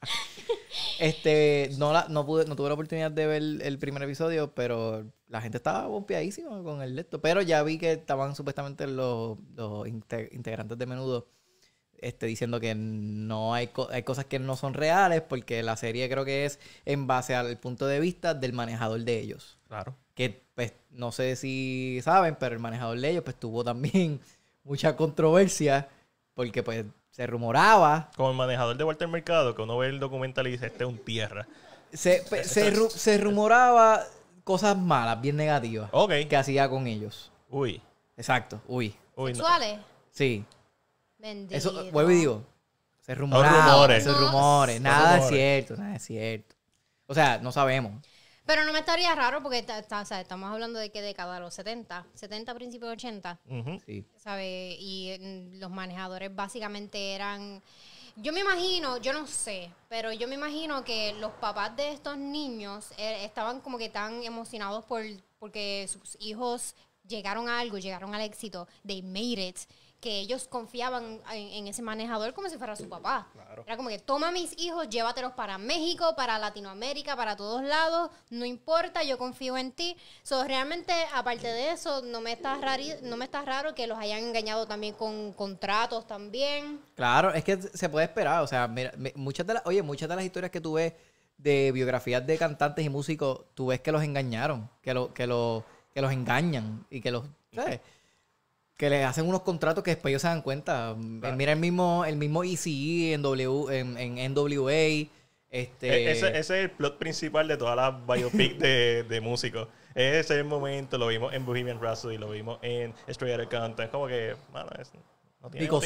este, no, la, no, pude, no tuve la oportunidad de ver el primer episodio, pero la gente estaba bombeadísima con el esto. Pero ya vi que estaban supuestamente los integrantes de menudo este, diciendo que no hay, hay cosas que no son reales porque la serie creo que es en base al punto de vista del manejador de ellos. Claro. Que pues no sé si saben, pero el manejador de ellos pues tuvo también mucha controversia porque pues se rumoraba. Como el manejador de Walter Mercado, que uno ve el documental y dice, este es un tierra. Se, pues, rumoraba cosas malas, bien negativas. Ok. Que hacía con ellos. Uy. Exacto, uy. ¿Sexuales? Sí. Eso, vuelvo y digo, son rumores. son rumores. Nada es cierto, nada es cierto. O sea, no sabemos. Pero no me estaría raro porque estamos hablando de qué década, los 70, 70, principios de 80. ¿sabe? Y mm, los manejadores básicamente eran... Yo me imagino, yo no sé, pero yo me imagino que los papás de estos niños eh, estaban como que tan emocionados por porque sus hijos llegaron a algo, llegaron al éxito, they made it que ellos confiaban en, ese manejador como si fuera su papá. Era como que toma mis hijos, llévatelos para México, para Latinoamérica, para todos lados, no importa, yo confío en ti. So, realmente, aparte de eso, no me está, raro no me está raro que los hayan engañado también con contratos también. Claro, es que se puede esperar, o sea, muchas de las, oye, muchas de las historias que tú ves de biografías de cantantes y músicos, tú ves que los engañaron, que, lo, que, lo, que los engañan y que los que le hacen unos contratos que después ellos se dan cuenta. Eh, mira el mismo, el mismo ECE e en, w, en, NWA. Este... E-, ese, es el plot principal de todas las biopic de, de músicos. Ese es el momento, lo vimos en Bohemian Rhapsody, lo vimos en Straight Outta Es como que, mano, es,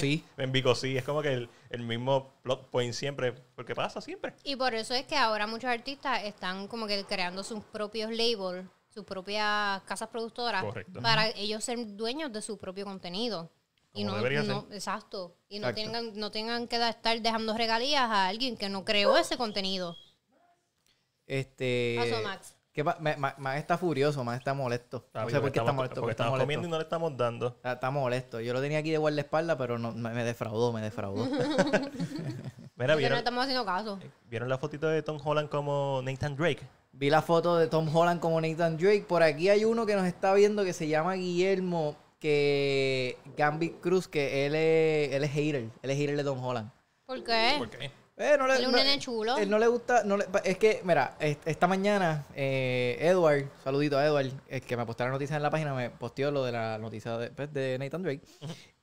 sí. En Vico es como que el, el, mismo plot point siempre, porque pasa siempre. Y por eso es que ahora muchos artistas están como que creando sus propios labels sus propias casas productoras para ellos ser dueños de su propio contenido. y no, exacto. Y no tengan, no tengan que estar dejando regalías a alguien que no creó ese contenido. Este. Max. está furioso, más está molesto. no por qué está molesto. estamos y no le estamos dando. Está, molesto. Yo lo tenía aquí de guardaespaldas, pero no, me, defraudó, me defraudó. no estamos haciendo caso. Eh, ¿Vieron la fotito de Tom Holland como Nathan Drake? Vi la foto de Tom Holland como Nathan Drake. Por aquí hay uno que nos está viendo que se llama Guillermo, que Gambit Cruz, que él es, él es hater. Él es hater de Tom Holland. ¿Por qué? ¿Por qué? Eh, no le, un nene chulo. Él no le gusta. es que, mira, esta mañana, eh, Edward, saludito a Edward, el que me postó la noticia en la página, me posteó lo de la noticia de, pues, Nathan Drake.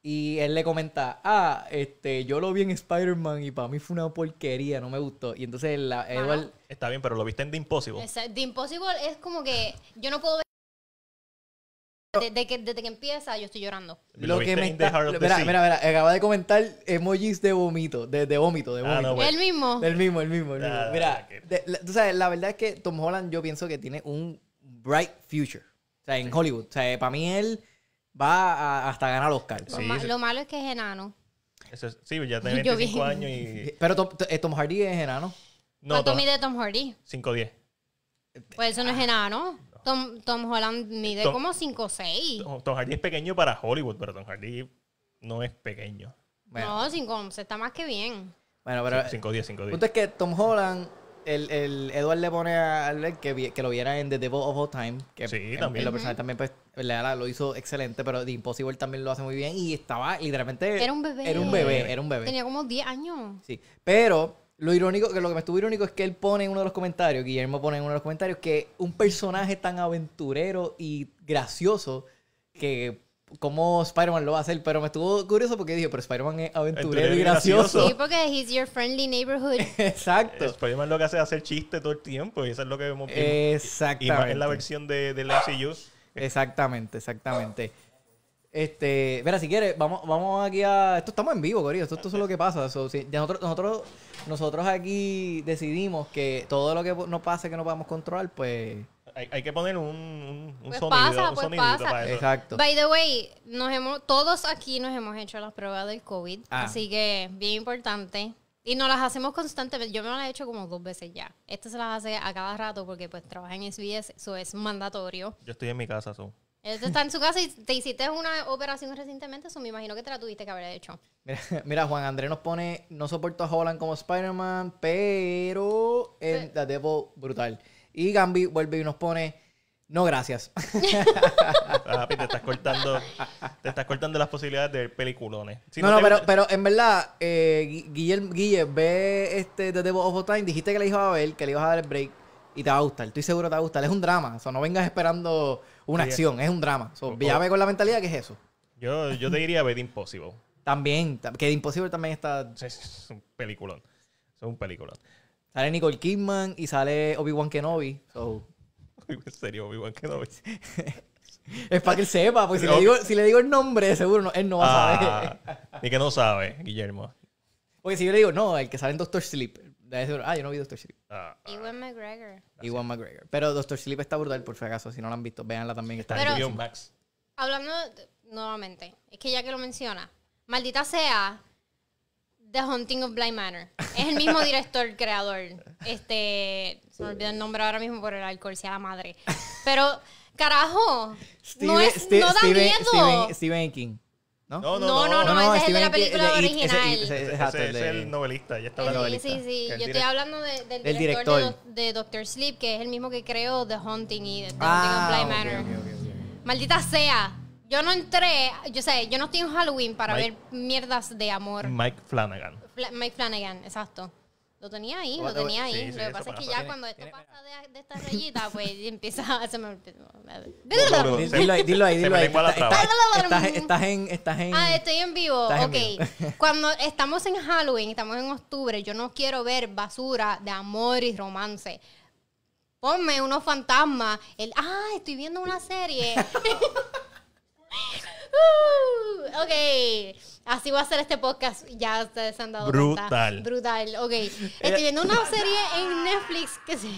Y él le comenta, ah, este, yo lo vi en Spider-Man y para mí fue una porquería, no me gustó. Y entonces la, Edward... Está bien, pero lo viste en The Impossible. The Impossible es como que yo no puedo ver desde que, que empieza yo estoy llorando. Lo, que me Mira, mira, mira, acaba de comentar emojis de vómito, de, de vómito, de ah, vómito. Pues. el mismo. El mismo, el mismo, mira, la, tú sabes, la verdad es que Tom Holland yo pienso que tiene un bright future. O sea, en Hollywood. O sea, para mí él va hasta ganar Oscar. lo, malo es que es enano. Eso sí, ya tiene 25 años y... Pero eh, Tom, Hardy es enano. No, ¿Cuánto Tom, mide Tom Hardy? 10. Pues eso no es ah. enano. Tom, Holland mide como 5 o 6. Tom, Hardy es pequeño para Hollywood, pero Tom Hardy no es pequeño. No, 5 está más que bien. Bueno, pero. 5 10, 5 10. El punto es que Tom Holland el, el Edward le pone a Albert que, que, lo viera en The Devil of All Time. Que sí, también. lo personal también pues, lo hizo excelente, pero The Impossible también lo hace muy bien. Y estaba literalmente. Era un bebé. Era un bebé, era un bebé. Tenía como 10 años. Sí. Pero lo irónico, que lo que me estuvo irónico es que él pone en uno de los comentarios, Guillermo pone en uno de los comentarios, que un personaje tan aventurero y gracioso que como Spider-Man lo va a hacer, pero me estuvo curioso porque dijo pero Spider-Man es aventurero y gracioso. Sí, porque he's your friendly neighborhood. Exacto. Eh, Spider-Man lo que hace es hacer chistes todo el tiempo y eso es lo que vemos. Exactamente. Y más en la versión de, de la MCU. Exactamente, exactamente. Este, mira, si quieres, vamos, vamos aquí a. Esto estamos en vivo, Corillo. Esto, es lo que pasa. nosotros, nosotros, aquí decidimos que todo lo que nos pase que no podamos controlar, pues. Hay, que poner un, un, pues sonido, pasa, pues Exacto. By the way, nos hemos, todos aquí nos hemos hecho las pruebas del COVID. Ah. Así que, bien importante. Y nos las hacemos constantemente. Yo me las he hecho como dos veces ya. Esto se las hace a cada rato porque pues trabaja en SBS, eso es mandatorio. Yo estoy en mi casa, eso. Él está en su casa y te hiciste una operación recientemente, eso me imagino que te la tuviste que haber hecho. Mira, Juan Andrés nos pone, no soporto a Holland como Spider-Man, pero en debo brutal. Y Gambi vuelve y nos pone, no gracias. te estás cortando, te las posibilidades de peliculones. no, no, pero, en verdad, eh, Guillermo, Guille, ve este The Devil of Time, dijiste que le ibas a ver, que le ibas a dar el break y te va a gustar, estoy seguro que te va a gustar. Es un drama, o no vengas esperando una acción, es. un drama. con la mentalidad que es eso. Yo, te diría The Impossible. También, que Impossible también está. Es un peliculón. Es un peliculón. Sale Nicole Kidman y sale Obi-Wan Kenobi. en serio, Obi-Wan Kenobi. es para que él sepa, porque si, le digo, si le digo el nombre, seguro no, él no va a saber. Ni ah, que no sabe, Guillermo. Porque si yo le digo, no, el que sale en Doctor Sleep, Ah, yo no vi Doctor Sleep. Ah, ah. Ewan McGregor. Iwan McGregor. Pero Doctor Sleep está brutal, por si acaso. Si no la han visto, véanla también. Está en HBO Max. Hablando nuevamente, es que ya que lo menciona, maldita sea The Haunting of Blind Manor. Es el mismo director, creador. Este, se me olvidó el nombre ahora mismo por el alcohol, sea la madre. Pero, carajo, no, es, no da miedo. Steven King. ¿No? No, no, ese es el de la película original. es el novelista, ya está la novelista. Sí, sí, yo estoy hablando del, director, de, Doctor Sleep, que es el mismo que creó The Haunting y The Haunting ah, Manor. Maldita sea. Yo no entré, yo sé, yo no estoy en Halloween para ver mierdas de amor. Mike Flanagan. Mike Flanagan, exacto. Lo tenía ahí, lo tenía ahí. lo que pasa es que ya cuando esto pasa de, esta rayita, pues empieza a me... dilo ahí, dilo ahí, dilo ahí. Estás, estás, estás, en, estás en... Ah, estoy en vivo. ok. cuando estamos en Halloween, estamos en octubre, yo no quiero ver basura de amor y romance. Ponme unos fantasmas. ah, estoy viendo una serie. Uh, ok. Así va a ser este podcast. Ya ustedes se han dado Brutal. Cuenta. Brutal. Ok. Estoy viendo una serie en Netflix que se,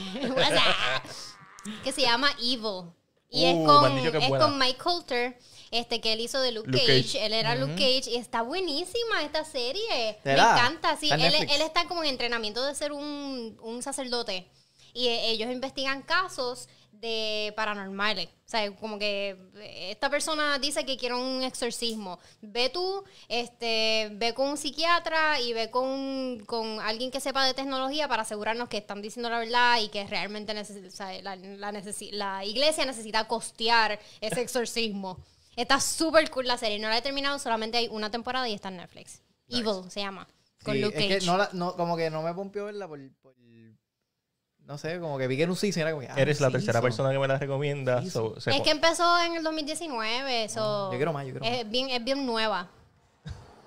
que se llama Evil. Y es, uh, con, es con Mike Coulter este que él hizo de Luke, Cage. Él era Luke Cage y está buenísima esta serie. Me encanta, sí. Él, está como en entrenamiento de ser un, un sacerdote. Y eh, ellos investigan casos de paranormales. O sea, como que eh, esta persona dice que quiere un exorcismo. Ve tú, este, ve con un psiquiatra y ve con, con alguien que sepa de tecnología para asegurarnos que están diciendo la verdad y que realmente la, la, iglesia necesita costear ese exorcismo. está súper cool la serie. No la he terminado, solamente hay una temporada y está en Netflix. Evil se llama. como que no me pompió verla por no sé, como que vi que era era como ah, Eres la tercera persona que me la recomienda. es que empezó en el 2019. Ah, so yo quiero yo quiero Es bien, es bien nueva.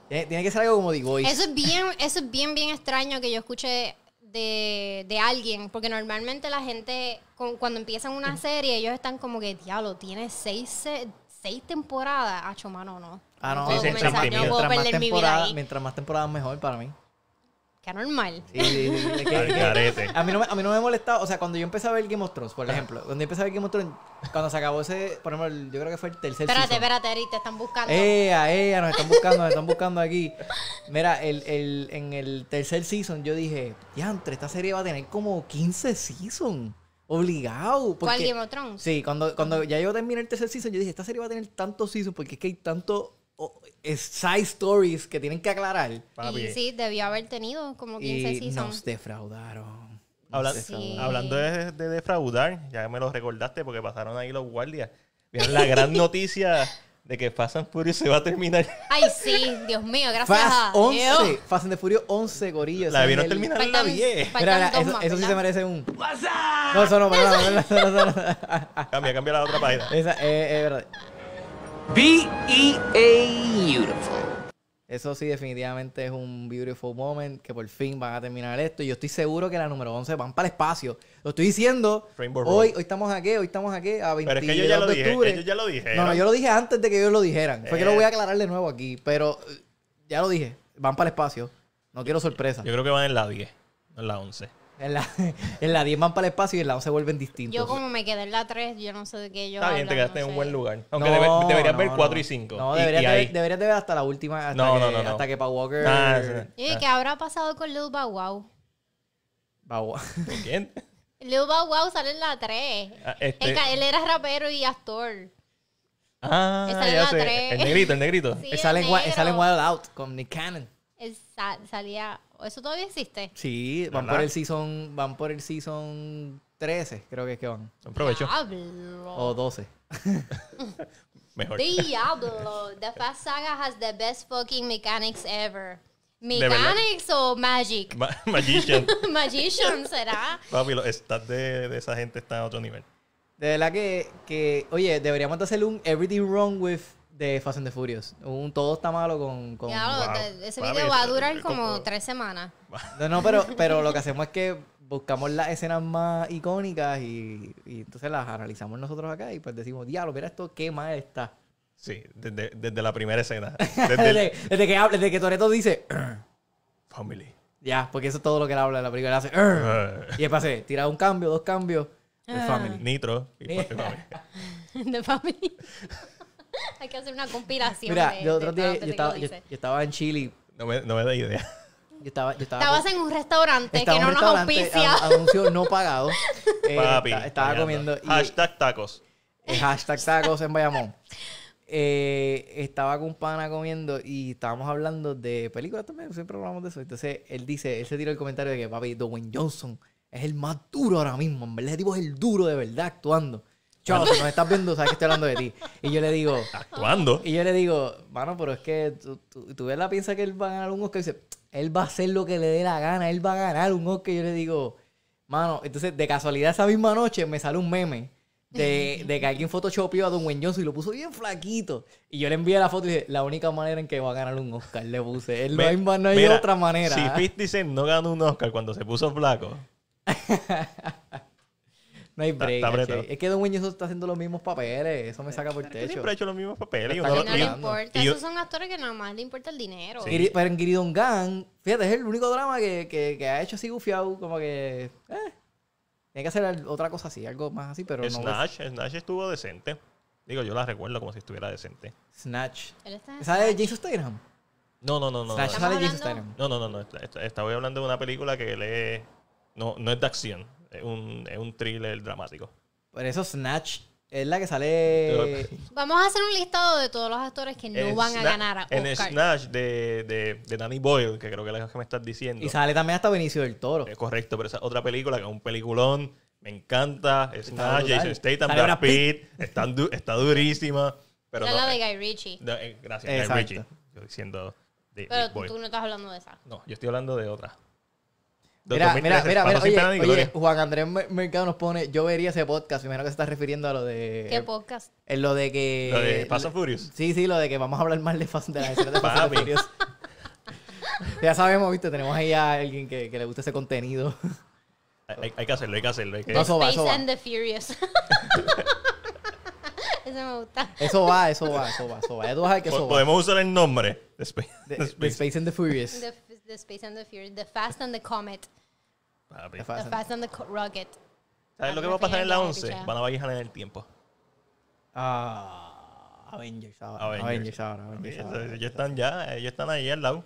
Tiene, que ser algo como digo. Eso es bien, eso es bien, bien extraño que yo escuche de, alguien. Porque normalmente la gente, cuando empiezan una serie, ellos están como que, diablo, tiene seis, seis temporadas. Ah, mano, no. Ah, no, mientras, mientras más temporadas mejor para mí. Qué anormal. Sí, sí, A mí, no me, a mí molestaba, o sea, cuando yo empecé a ver Game of Thrones, por ejemplo, cuando yo empecé a ver Game of Thrones, cuando se acabó ese, por ejemplo, yo creo que fue el tercer season. espérate, espérate, te están buscando. Ea, ea, nos están buscando, nos están buscando aquí. Mira, el, el- en el tercer season yo dije, ya diantre, esta serie va a tener como 15 seasons. Obligado. ¿Cuál Game of Thrones? Sí, cuando, cuando ya a terminar el tercer season, yo dije, esta serie va a tener tantos seasons porque es que hay tanto side stories que tienen que aclarar. Y sí, debió haber tenido como 15 y nos defraudaron. Hablando de, defraudar, ya me lo recordaste porque pasaron ahí los guardias. Vieron la gran noticia de que Fast and Furious se va a terminar. Ay, sí, Dios mío, gracias Fast 11, Fast and Furious 11, gorillos. La debieron terminar en la 10. eso, sí se merece un... No, eso no, perdón. cambia, cambia la otra página. Esa, eh, eh, verdad. B.E.A. Beautiful. Eso sí, definitivamente es un beautiful moment que por fin van a terminar esto. Y yo estoy seguro que la número 11 van para el espacio. Lo estoy diciendo. hoy, hoy estamos aquí, hoy estamos aquí a 22 pero es que yo ya lo dije, ya lo dije. No, no, yo lo dije antes de que ellos lo dijeran. Fue que lo voy a eh. aclarar de nuevo aquí. Pero eh, ya lo dije. Van para el espacio. No quiero sorpresa. Yo creo que van en la 10, no en la 11. En la, 10 van para el espacio y en la 11 vuelven distintos. Yo como me quedé en la 3, yo no sé de qué yo Está bien, te quedaste en un buen lugar. Aunque deberías ver 4 y 5. No, deberías, de, ver hasta la última, hasta no, no. Hasta que Bow Walker... Ah, ah. qué habrá pasado con Lil Bow Wow? Bow Wow. ¿Quién? Lil Bow Wow sale en la 3. Ah, este... él, era rapero y actor. Ah, sale en la 3. El negrito, el negrito. Sí, sale en, Wild Out con Nick Cannon. salía... ¿Eso todavía existe? Sí, van por el season, van por el season 13, creo que es que van. Un provecho. Diablo. O 12. Mejor. Diablo. The Fast Saga has the best fucking mechanics ever. ¿Mechanics o Magic? magician. magician será. Papi, los de, de esa gente está a otro nivel. De verdad que, que, oye, deberíamos hacer un Everything Wrong with de Fast and the Furious. Un todo está malo con. Ese video este va a durar como tres semanas. No, pero, pero lo que hacemos es que buscamos las escenas más icónicas y, entonces las analizamos nosotros acá y pues decimos, diablo, mira esto, qué mal está. Sí, desde, la primera escena. Desde, desde, que, desde que Toreto dice. Family. Ya, porque eso es todo lo que él habla en la primera y es pase, tira un cambio, dos cambios. de Family. Nitro. Y pues Family. Hay que hacer una compilación Mira, de, otro día yo estaba, en Chile. No me, da idea. Yo estaba, yo estaba, Estabas en un restaurante que no nos auspicia. anuncio no pagado. eh, estaba, comiendo. hashtag tacos. Eh, hashtag tacos en Bayamón. Eh, estaba con un pana comiendo y estábamos hablando de películas también. Siempre hablamos de eso. Entonces él dice, él se tiró el comentario de que, papi, Dwayne Johnson es el más duro ahora mismo. En verdad, es el duro de verdad actuando. Chavo, si nos estás viendo, sabes que estoy hablando de ti. Y yo le digo. Actuando. Y yo le digo, mano, pero es que tú, tú, ves la piensa que él va a ganar un Oscar. Y dice, él va a hacer lo que le dé la gana, él va a ganar un Oscar. Y yo le digo, mano, entonces de casualidad esa misma noche me sale un meme. De, que alguien photoshopió a Don Wayne y lo puso bien flaquito. Y yo le envié la foto y dije, la única manera en que va a ganar un Oscar, le puse. Él no, hay, hay otra manera. Si 50 dice no ganó un Oscar cuando se puso flaco, No hay break. es que Don Wiñoso está haciendo los mismos papeles. Eso me saca por el techo. Siempre ha hecho los mismos papeles. no, le importa. Esos son actores que nada más le importa el dinero. Pero en Giridon Gang, fíjate, es el único drama que, ha hecho así gufiado. Como que. Eh, tiene que hacer otra cosa así, algo más así, pero Snatch, no. Snatch estuvo decente. Digo, yo la recuerdo como si estuviera decente. Snatch. ¿Sabe Jason Statham? No, no, no, no. Snatch sale Jason Statham. No, no, no, no. Estaba hablando de una película que le. No, no es de acción. Es un, es un thriller dramático. Por eso Snatch es la que sale. Vamos a hacer un listado de todos los actores que no van a ganar. A En Snatch de, de, de, Danny Boyle, que creo que es la que me estás diciendo. Y sale también hasta Benicio del Toro. Es correcto, pero esa otra película que es un peliculón. Me encanta. Snatch, Jason Statham, Brad Está, está durísima. Pero la de eh, Guy Ritchie. Eh, gracias, Guy Ritchie. Yo diciendo. pero tú no estás hablando de esa. No, yo estoy hablando de otra. Mira, mira, mira, oye, Juan Andrés Mercado nos pone, yo vería ese podcast, me imagino que se está refiriendo a lo de... ¿Qué podcast? Es lo de que... Lo de Fast Furious. Sí, sí, lo de que vamos a hablar más de, Fast, and Furious. ya sabemos, viste, tenemos ahí a alguien que, le gusta ese contenido. Hay, que hacerlo, hay que hacerlo. Hay que... and the Furious. Eso me gusta. Eso va, eso va, eso va, eso va. Eso va. Podemos usar el nombre. The Space. The, the and the Furious. The Space and the Fury, The Fast and the Comet. The Fast, The Fast and the Rocket. ¿Sabes lo que va a pasar en la 11? Van a viajar en el tiempo. Ah, Avengers ahora. Avengers. ahora. Avengers Ellos- están ya, ellos están ahí al lado.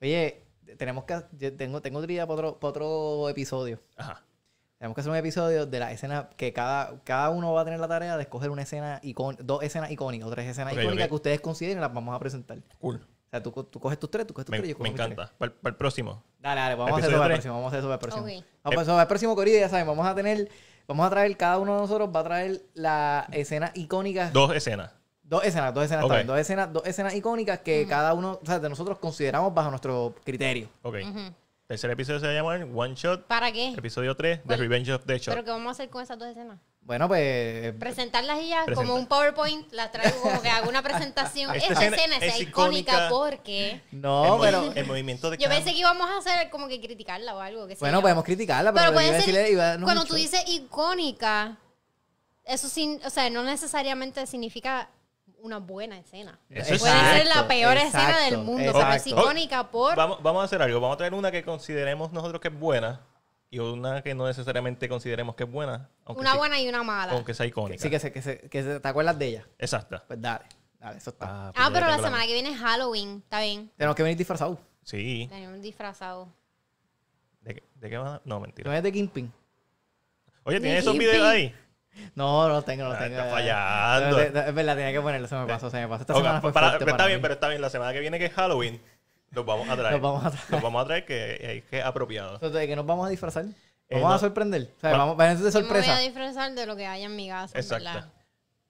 Oye, tenemos que. yo tengo, tengo otra idea para otro, para otro episodio. Ajá. Tenemos que hacer un episodio de la escena que cada, cada uno va a tener la tarea de escoger una escena icónica, dos escenas icónicas o tres escenas icónicas que ustedes consideren y las vamos a presentar. Cool. O sea, tú, tú coges tus tres, tú coges tus tres tres. Yo cojo me encanta. Para el, próximo. Dale, dale, vamos a hacer eso para el próximo. Vamos a hacer eso para el próximo. Vamos a hacer para el próximo, Corida, ya saben. Vamos a tener, vamos a traer, cada uno de nosotros va a traer la escena icónica. Dos escenas. Dos escenas, dos escenas también. Dos escenas, dos escenas icónicas que cada uno, o sea, de nosotros consideramos bajo nuestro criterio. Ok. Tercer episodio se va a llamar One Shot. ¿Para qué? Episodio 3 de Revenge of the Shot. ¿Pero qué vamos a hacer con esas dos escenas? Bueno, pues. Presentarlas ellas como un PowerPoint, las traigo como que hago una presentación. Esta, escena, es icónica, porque. No, pero. El movimiento de. Yo pensé que íbamos a hacer como que criticarla o algo. bueno, podemos criticarla, pero. pero cuando tú dices icónica, eso sin, o sea, no necesariamente significa una buena escena. Puede ser la peor escena del mundo, es icónica por. Vamos, vamos a hacer algo. Vamos a traer una que consideremos nosotros que es buena y una que no necesariamente consideremos que es buena. Una buena y una mala. Aunque sea icónica. Sí, que, se, que, que te acuerdas de ella. Exacto. Pues dale, dale, eso está. Ah, pues ah pero la semana que viene es Halloween, está bien. Tenemos que venir disfrazados. Sí. Tenemos disfrazados. ¿De, qué, de qué van a...? No, mentira. ¿No es de Kingpin? Oye, ¿tienes esos videos ahí? No, no tengo, no los ah, tengo. Está fallando. es verdad, tenía que ponerlo, se me pasó, se me pasó. Esta semana está bien, pero está bien. La semana que viene que es Halloween, nos vamos a traer. nos vamos a traer. que es que apropiado. Entonces, ¿de qué nos vamos a disfrazar? Nos eh, vamos a sorprender. O sea, vamos, de sorpresa. Yo me voy a disfrazar de lo que hay en mi casa. Exacto. ¿verdad?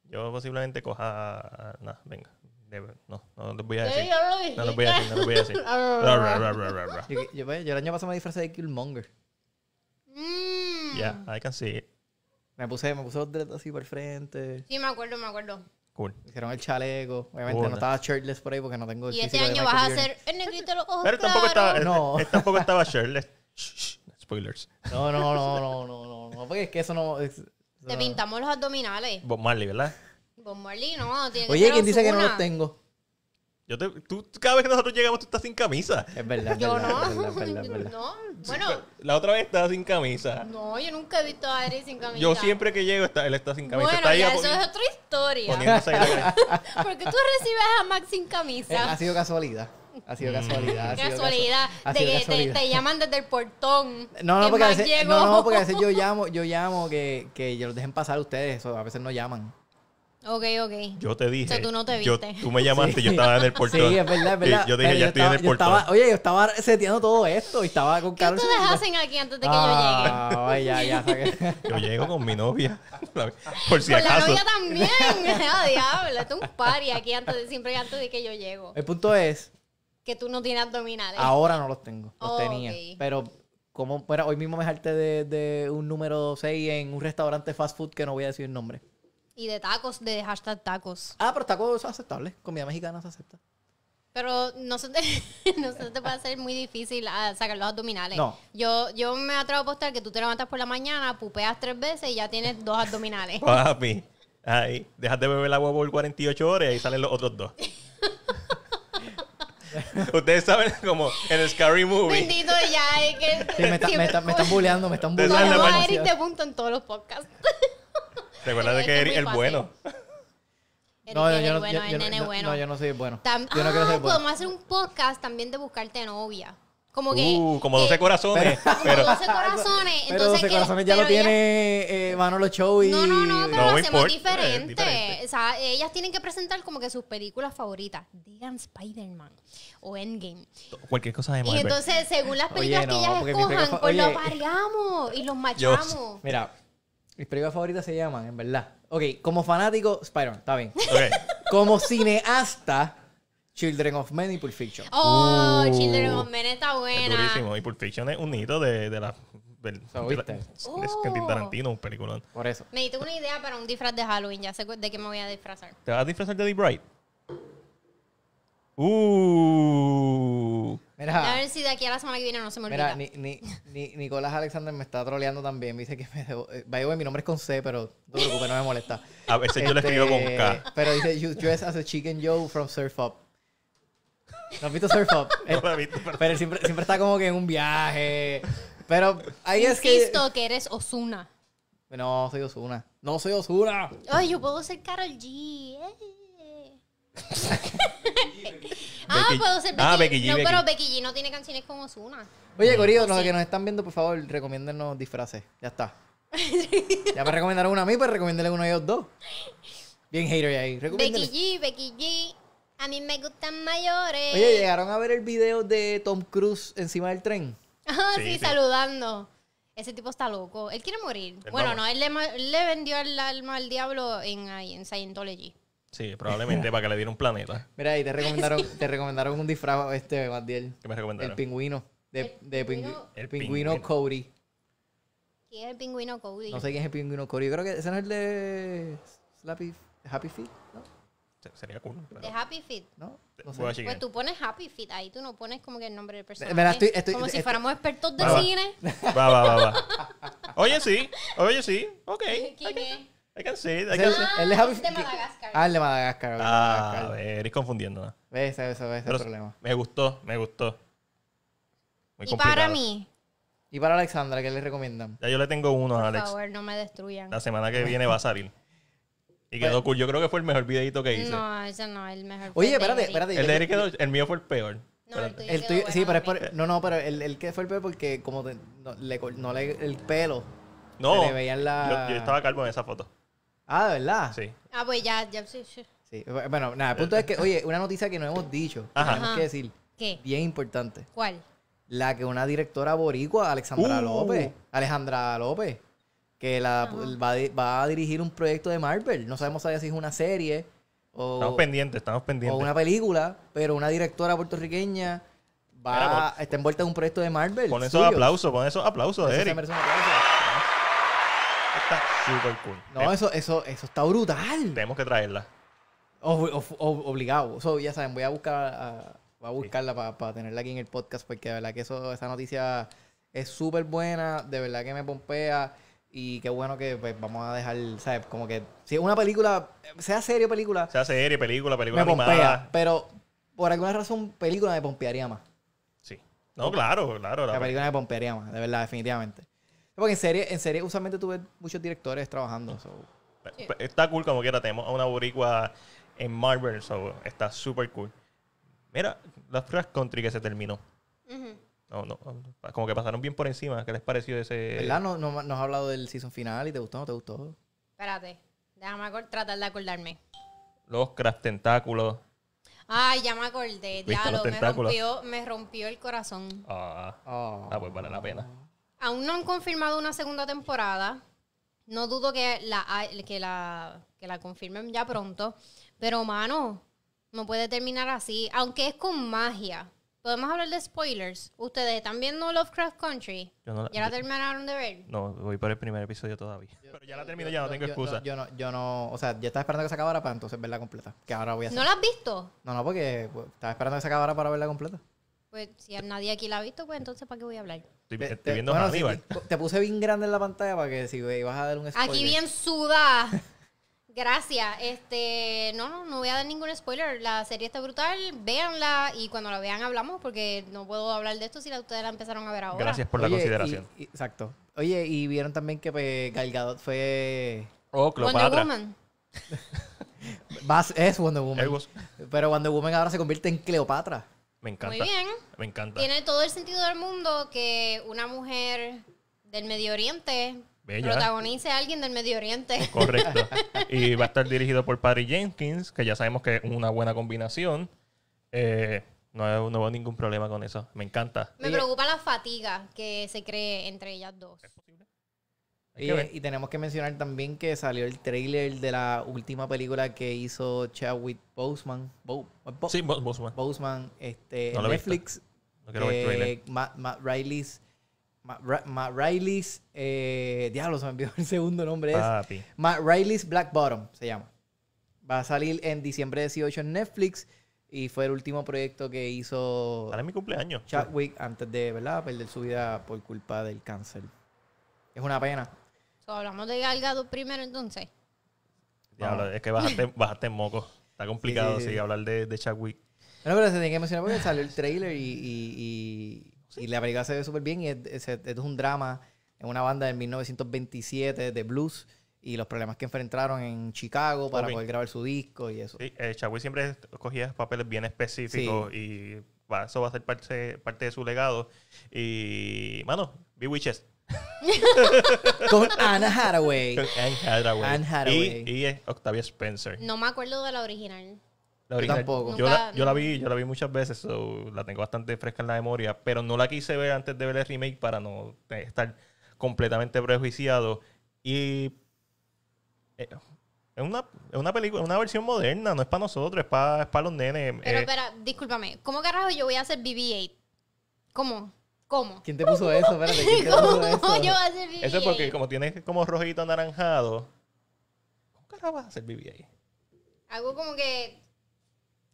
Yo posiblemente coja. Nada, venga. No, no les voy a decir. no les voy a decir, no les voy a decir. yo, el año pasado me disfrazé de Killmonger. Mm. Ya, I can see it. Me puse, me puse los derechos así por el frente. Sí, me acuerdo, me acuerdo. Cool. Hicieron el chaleco. Obviamente no estaba shirtless por ahí porque no tengo el Y este año vas a hacer el negrito de los ojos. Pero tampoco estaba, no. tampoco estaba shirtless. spoilers. No, no, no, no, no, no, Porque es que eso no. Te pintamos los abdominales. Bob Marley, ¿verdad? Bob Marley, no. Tiene que Oye, ¿quién dice que no los tengo? Yo te, tú, cada vez que nosotros llegamos, tú estás sin camisa. Es verdad. Yo no. no. Bueno. La otra vez estaba sin camisa. No, yo nunca he visto a Adri sin camisa. Yo siempre que llego, él está sin camisa. Bueno, eso es otra historia. ¿Por qué tú recibes a Max sin camisa. Eh, ha sido casualidad. Ha sido mm. casualidad. casualidad. Te, llaman desde el portón. No, no, porque a, veces, no, no, porque a veces yo llamo, yo llamo que, que los dejen pasar ustedes. a veces no llaman. Ok, ok. Yo te dije. O sea, tú no te viste. tú me llamaste y yo estaba en el portón. Sí, es verdad, es eh, verdad. yo dije, ya estoy en el portón. Estaba, oye, yo estaba seteando todo esto y estaba con Carlos. ¿Qué te en aquí antes de que yo llegue? Ah, Ay, ya, ya. yo llego con mi novia. Por si acaso. Con la novia también. Oh, diablo. Esto es un party aquí antes de, siempre antes de que yo llego. El punto es... Que tú no tienes abdominales. Ahora no los tengo. Los tenía. Pero como hoy mismo me jalté de, de un número 6 en un restaurante fast food que no voy a decir el nombre. Y de tacos, de hashtag tacos. Ah, pero tacos es aceptable. Comida mexicana se acepta. Pero no se te, no se te hacer muy difícil ah, sacar los abdominales. No. Yo, yo me atrevo a apostar que tú te levantas por la mañana, pupeas tres veces y ya tienes dos abdominales. Papi, ahí, dejas de beber agua por 48 horas y ahí salen los otros dos. Ustedes saben como en el Scary Movie. Bendito ya, es que... me, están me, están bulleando, me están bulleando. No, a este punto en todos los podcasts. ¿Te acuerdas de que eres el bueno? No, yo, no, soy el bueno. yo no soy bueno. yo no quiero ser bueno. Podemos hacer un podcast también de buscarte novia. Como que. Uh, como 12 corazones. Pero, como 12 corazones. Pero 12 corazones ya lo tiene eh, Manolo Show y. No, no, no, pero lo hacemos diferente. O sea, ellas tienen que presentar como que sus películas favoritas. Digan Spider-Man o Endgame. Cualquier cosa de Marvel. Y entonces, según las películas que ellas escojan, pues lo pareamos y los machamos. Mira. Mis películas favoritas se llaman, en verdad. Ok, como fanático, Spider-Man, está bien. Okay. Como cineasta, Children of Men y Pulp Fiction. Oh, uh. Children of Men está buena. Es durísimo. Y Pulp Fiction es un hito de, de la. De, uh. Tarantino, un peliculón. Por eso. Me diste una idea para un disfraz de Halloween. Ya sé de qué me voy a disfrazar. ¿Te vas a disfrazar de The Bright? Uh. a ver si de aquí a la semana que viene no se me olvida. Mira, ni, ni, ni, Nicolás Alexander me está troleando también. Me dice que me debo. Eh, mi nombre es con C, pero no te preocupes, no me molesta. A veces yo le escribo con K. Este, pero dice, You dress as a chicken Joe from Surf Up. ¿No has visto Surf Up? pero, siempre, está como que en un viaje. Pero ahí es que. Insisto que eres Osuna. No, soy Osuna. No soy Osuna. Ay, yo puedo ser Carol G. Eh. ah, puedo ser ah, Becky, G, No, pero Becky G no tiene canciones como Ozuna. Oye, Corillo, los que nos están viendo, por favor, recomiéndenos disfraces. Ya está. ya me recomendaron uno a mí, pues recomiéndale uno a ellos dos. Bien hater ahí. Becky G, Becky G. A mí me gustan mayores. Oye, ¿llegaron a ver el video de Tom Cruise encima del tren? Ah, sí, saludando. Ese tipo está loco. Él quiere morir. bueno, no, él le, vendió el alma al diablo en, en Scientology. Sí, probablemente para que le diera un planeta. Mira, ahí te recomendaron, te recomendaron un disfraz, este, Matiel. ¿Qué me recomendaron? El pingüino. De, el, de pingüino, el Cody. ¿Quién es el pingüino Cody? No sé quién es el pingüino Cody. creo que ese no es el de Slappy, Happy Feet, ¿no? Sería cool. ¿De Happy Feet? No. no sé. Pues tú pones Happy Feet ahí, tú no pones como que el nombre del personaje. como si fuéramos expertos de cine. Va, va, va, va. Oye, sí. Oye, sí. Ok. ¿Quién okay. es? I can see El de Madagascar. Ah, el de Madagascar. Ah, a ver, eres confundiendo. Ve ese, ese, ese es el problema. Me gustó, me gustó. Muy Y para mí, Y para Alexandra, ¿qué le recomiendan? Ya yo le tengo uno a por Alex. favor, no me destruyan. La semana que viene va a salir. Y quedó pues- cool. Yo creo que fue el mejor videito que hice. No, ese no el mejor. Oye, espérate, espérate. El de Eric quedó- el mío fue el peor. No, el tuyo. sí, pero es por, no, no, pero el, que fue el peor porque como no, le, no le el pelo, No, le veían la- yo, yo estaba calvo en esa foto. Ah, ¿de verdad? Sí. Ah, pues ya, ya sí, sí. Bueno, nada, el punto es que, oye, una noticia que no hemos dicho, tenemos que decir, ¿Qué? bien importante. ¿Cuál? La que una directora boricua, Alexandra uh. López, Alejandra López, que la, va, a dirigir un proyecto de Marvel. No sabemos todavía si es una serie Estamos pendientes, estamos o una película, pero una directora puertorriqueña va, está envuelta en un proyecto de Marvel. Con esos aplausos, con esos aplausos, Eso está súper cool. No, eso, eso, eso está brutal. Tenemos que traerla. obligado. eso ya saben, voy a buscar a, buscarla para tenerla aquí en el podcast porque de verdad que eso, esa noticia es súper buena, de verdad que me pompea y qué bueno que pues, vamos a dejar, ¿sabes? Como que si una película, sea serie película. Sea serie, película, película me animada. pero por alguna razón película me pompearía más. Sí. No, claro, claro. La, la película me pompearía más, de verdad, definitivamente. Porque en serie, en serie usualmente tuve muchos directores trabajando. Está cool como quiera. Tenemos a una boricua en Marvel, está súper cool. Mira, la Crash Country que se terminó. No, no, como que pasaron bien por encima. ¿Qué les pareció ese...? ¿Verdad? No, has hablado del season final y te gustó o no te gustó. Espérate. Déjame tratar de acordarme. Los craft Tentáculos. Ay, ya me acordé. Diablo, me rompió, me rompió el corazón. ah, ah. ah pues vale la pena. Aún no han confirmado una segunda temporada. No dudo que la, que la, la confirmen ya pronto. Pero, mano, no puede terminar así. Aunque es con magia. Podemos hablar de spoilers. ¿Ustedes están viendo Lovecraft Country? ¿Ya la terminaron de ver? No, voy por el primer episodio todavía. pero ya la termino, ya no tengo excusa. Yo, no, yo no, o sea, yo estaba esperando que se acabara para entonces verla completa. Que ahora voy a hacer. ¿No la has visto? No, no, porque pues, estaba esperando que se acabara para verla completa. Pues si nadie aquí la ha visto, pues entonces ¿para qué voy a hablar? Estoy, te, viendo a te puse bien grande en la pantalla para que si ibas a dar un spoiler. Aquí bien suda Gracias. Este, no, no, no voy a dar ningún spoiler. La serie está brutal. Véanla y cuando la vean hablamos porque no puedo hablar de esto si la, ustedes la empezaron a ver ahora. Gracias por la consideración. exacto. Oye, y vieron también que pues, Gal fue oh, Wonder Woman. es Wonder Woman. Pero Wonder Woman ahora se convierte en Cleopatra. Me encanta. Muy bien. Me encanta. Tiene todo el sentido del mundo que una mujer del Medio Oriente protagonice a alguien del Medio Oriente. Correcto. y va a estar dirigido por Patty Jenkins, que ya sabemos que es una buena combinación. Eh, no, no veo ningún problema con eso. Me encanta. Me preocupa la fatiga que se cree entre ellas dos. Eh, y, tenemos que mencionar también que salió el trailer de la última película que hizo Chadwick Boseman. sí, Boseman. Boseman, este, en Netflix. No quiero ver el trailer. Eh, Matt, Riley's. Matt, Riley's. Eh, diablo, se me olvidó el segundo nombre. Es. Matt Riley's Black Bottom se llama. Va a salir en diciembre 18 en Netflix. Y fue el último proyecto que hizo. Para mi cumpleaños. Chadwick antes de, ¿verdad?, perder su vida por culpa del cáncer. Es una pena hablamos de Galgado primero entonces. es que bajaste, bajaste moco. Está complicado, sí, hablar de, de Chadwick. pero se tiene que mencionar porque salió el trailer y, y, y, la película se ve súper bien y es, es, es, un drama en una banda de 1927 de blues y los problemas que enfrentaron en Chicago para poder grabar su disco y eso. Sí, eh, siempre cogía papeles bien específicos y eso va a ser parte, parte de su legado. Y, mano, Be Witches. con Anna Hathaway. Hathaway. Y, Octavia Spencer. No me acuerdo de la original. Yo Yo, la, vi, yo la vi muchas veces, la tengo bastante fresca en la memoria, pero no la quise ver antes de ver el remake para no eh, estar completamente prejuiciado. Y eh, es una, es una película, una versión moderna, no es para nosotros, es para, los nenes. Pero, eh. espera, discúlpame, ¿cómo carajo yo voy a hacer BB-8? ¿Cómo? ¿Cómo? ¿Quién te puso eso? Espérate, ¿quién te ¿Cómo puso eso? yo voy a hacer BBA? Eso es porque como tienes como rojito anaranjado, ¿cómo carajo vas a hacer BBA? Algo como que...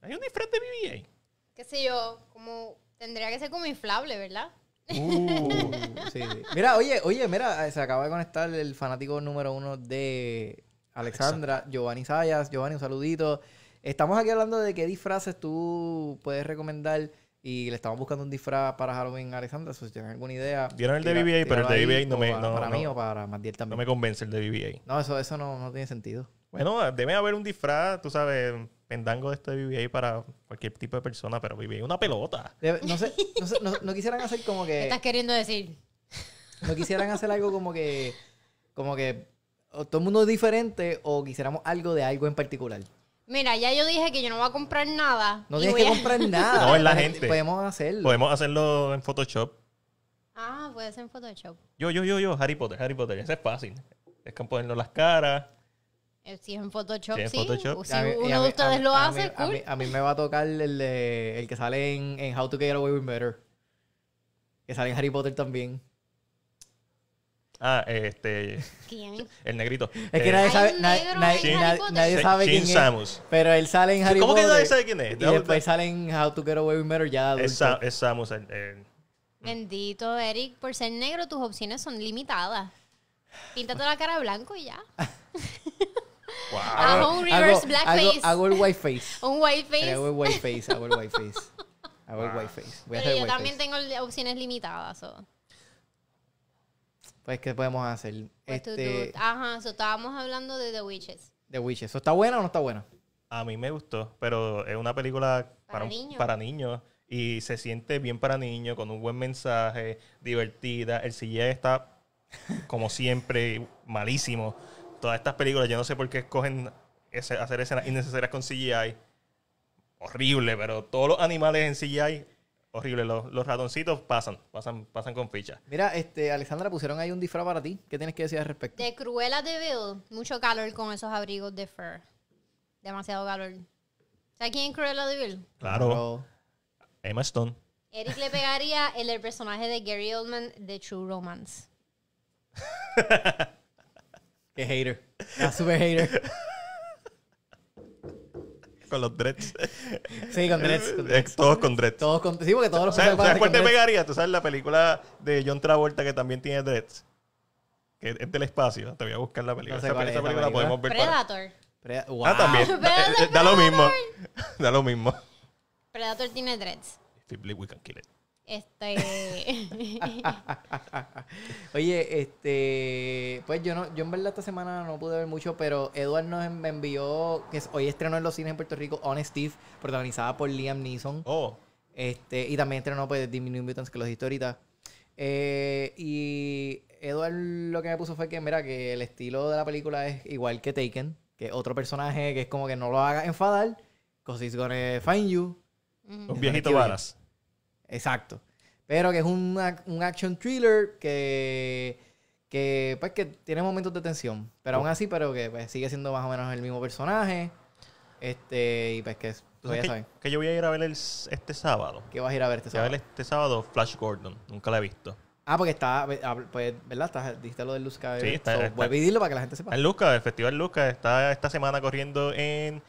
¿Hay un disfraz de BBA? Qué sé yo, como... Tendría que ser como inflable, ¿verdad? Uh, sí, Mira, oye, oye, mira, eh, se acaba de conectar el fanático número uno de Alexandra, Giovanni Sayas. Giovanni, un saludito. Estamos aquí hablando de qué disfraces tú puedes recomendar y le estamos buscando un disfraz para Halloween a Alexandra. Si tienen alguna idea. Vieron el de BBA, pero el de BBA no me. no, mí para No me convence el de BBA. No, eso, eso no, tiene sentido. Bueno, debe haber un disfraz, tú sabes, pendango de este BBA para cualquier tipo de persona, pero BBA es una pelota. no no, no, quisieran hacer como que. ¿Qué estás queriendo decir? No quisieran hacer algo como que. Como que. todo el mundo es diferente o quisiéramos algo de algo en particular. Mira, ya yo dije que yo no voy a comprar nada. No tienes que comprar nada. No, es la gente. Podemos hacerlo. Podemos hacerlo en Photoshop. Ah, puede ser en Photoshop. Yo, yo, yo, yo, Harry Potter, Harry Potter. Ese es fácil. Es que ponernos las caras. Sí, eh, Si es en Photoshop, Sí, en Photoshop. Si uno de ustedes lo hace, a mí, a mí me va a tocar el, de- el que sale en, en How to Get Away with Better. Que sale en Harry Potter también. Ah, este. ¿Quién? El negrito. Es que eh, nadie sabe, na, na, nadie sabe quién Samus. Pero él sale en Harry Potter. ¿Cómo que nadie sabe quién es? Y después sale en How to Get Away with Murder ya. Es, Samus. Bendito, Eric. Por ser negro, tus opciones son limitadas. Píntate la cara blanco y ya. wow. Hago un reverse blackface. Hago, el whiteface. un whiteface. Hago el whiteface. Hago el whiteface. Hago el whiteface. Voy a hacer Pero yo también tengo opciones limitadas. So. Pues, ¿qué podemos hacer? Pues este... Ajá, estábamos hablando de The Witches. The Witches. ¿Está buena o no está buena? A mí me gustó, pero es una película para, niños. Y se siente bien para niños, con un buen mensaje, divertida. El CGI está, como siempre, malísimo. Todas estas películas, yo no sé por qué escogen hacer escenas innecesarias con CGI. Horrible, pero todos los animales en CGI horrible. Los, los, ratoncitos pasan, pasan, pasan con ficha. Mira, este, Alexandra, pusieron ahí un disfraz para ti. ¿Qué tienes que decir al respecto? De Cruella de Vil. Mucho calor con esos abrigos de fur. Demasiado calor. ¿Sabes quién es Cruella de Vil? Claro. Emma Stone. Eric le pegaría el, personaje de Gary Oldman de True Romance. Qué hater. Super hater con los dreads. Sí, con eh, dreads. Todos con dreads. Todos con, sí, porque todos los ¿Sabes, ¿sabes cuál te pegaría? ¿Tú sabes la película de John Travolta que también tiene dreads? Que es del espacio. Te voy a buscar la película. No esa, película, la podemos ver. Predator. Ah, también. Da, lo mismo. da lo mismo. Predator tiene dreads. If we can kill it. Este. Oye, este. Pues yo no, yo en verdad esta semana no pude ver mucho, pero Edward nos envió, que hoy estrenó en los cines en Puerto Rico, On Steve, protagonizada por Liam Neeson. Oh. Este, y también estrenó pues The Mutants, que los dije ahorita. Eh, y Edward lo que me puso fue que, mira, que el estilo de la película es igual que Taken, que otro personaje que es como que no lo haga enfadar, because he's gonna find you. Un viejito varas. Exacto. Pero que es un action thriller que, que, pues, que tiene momentos de tensión. Pero aún así, pero que pues, sigue siendo más o menos el mismo personaje. Este, y pues que yo voy a ir a ver este sábado. ¿Qué vas a ir a ver este sábado? Voy a ver este sábado Flash Gordon. Nunca la he visto. Ah, porque está, pues, pues ¿verdad? dijiste lo del Luzca. Sí, está, Voy a pedirlo para que la gente sepa. El Luzca, el Festival Luzca, está esta semana corriendo en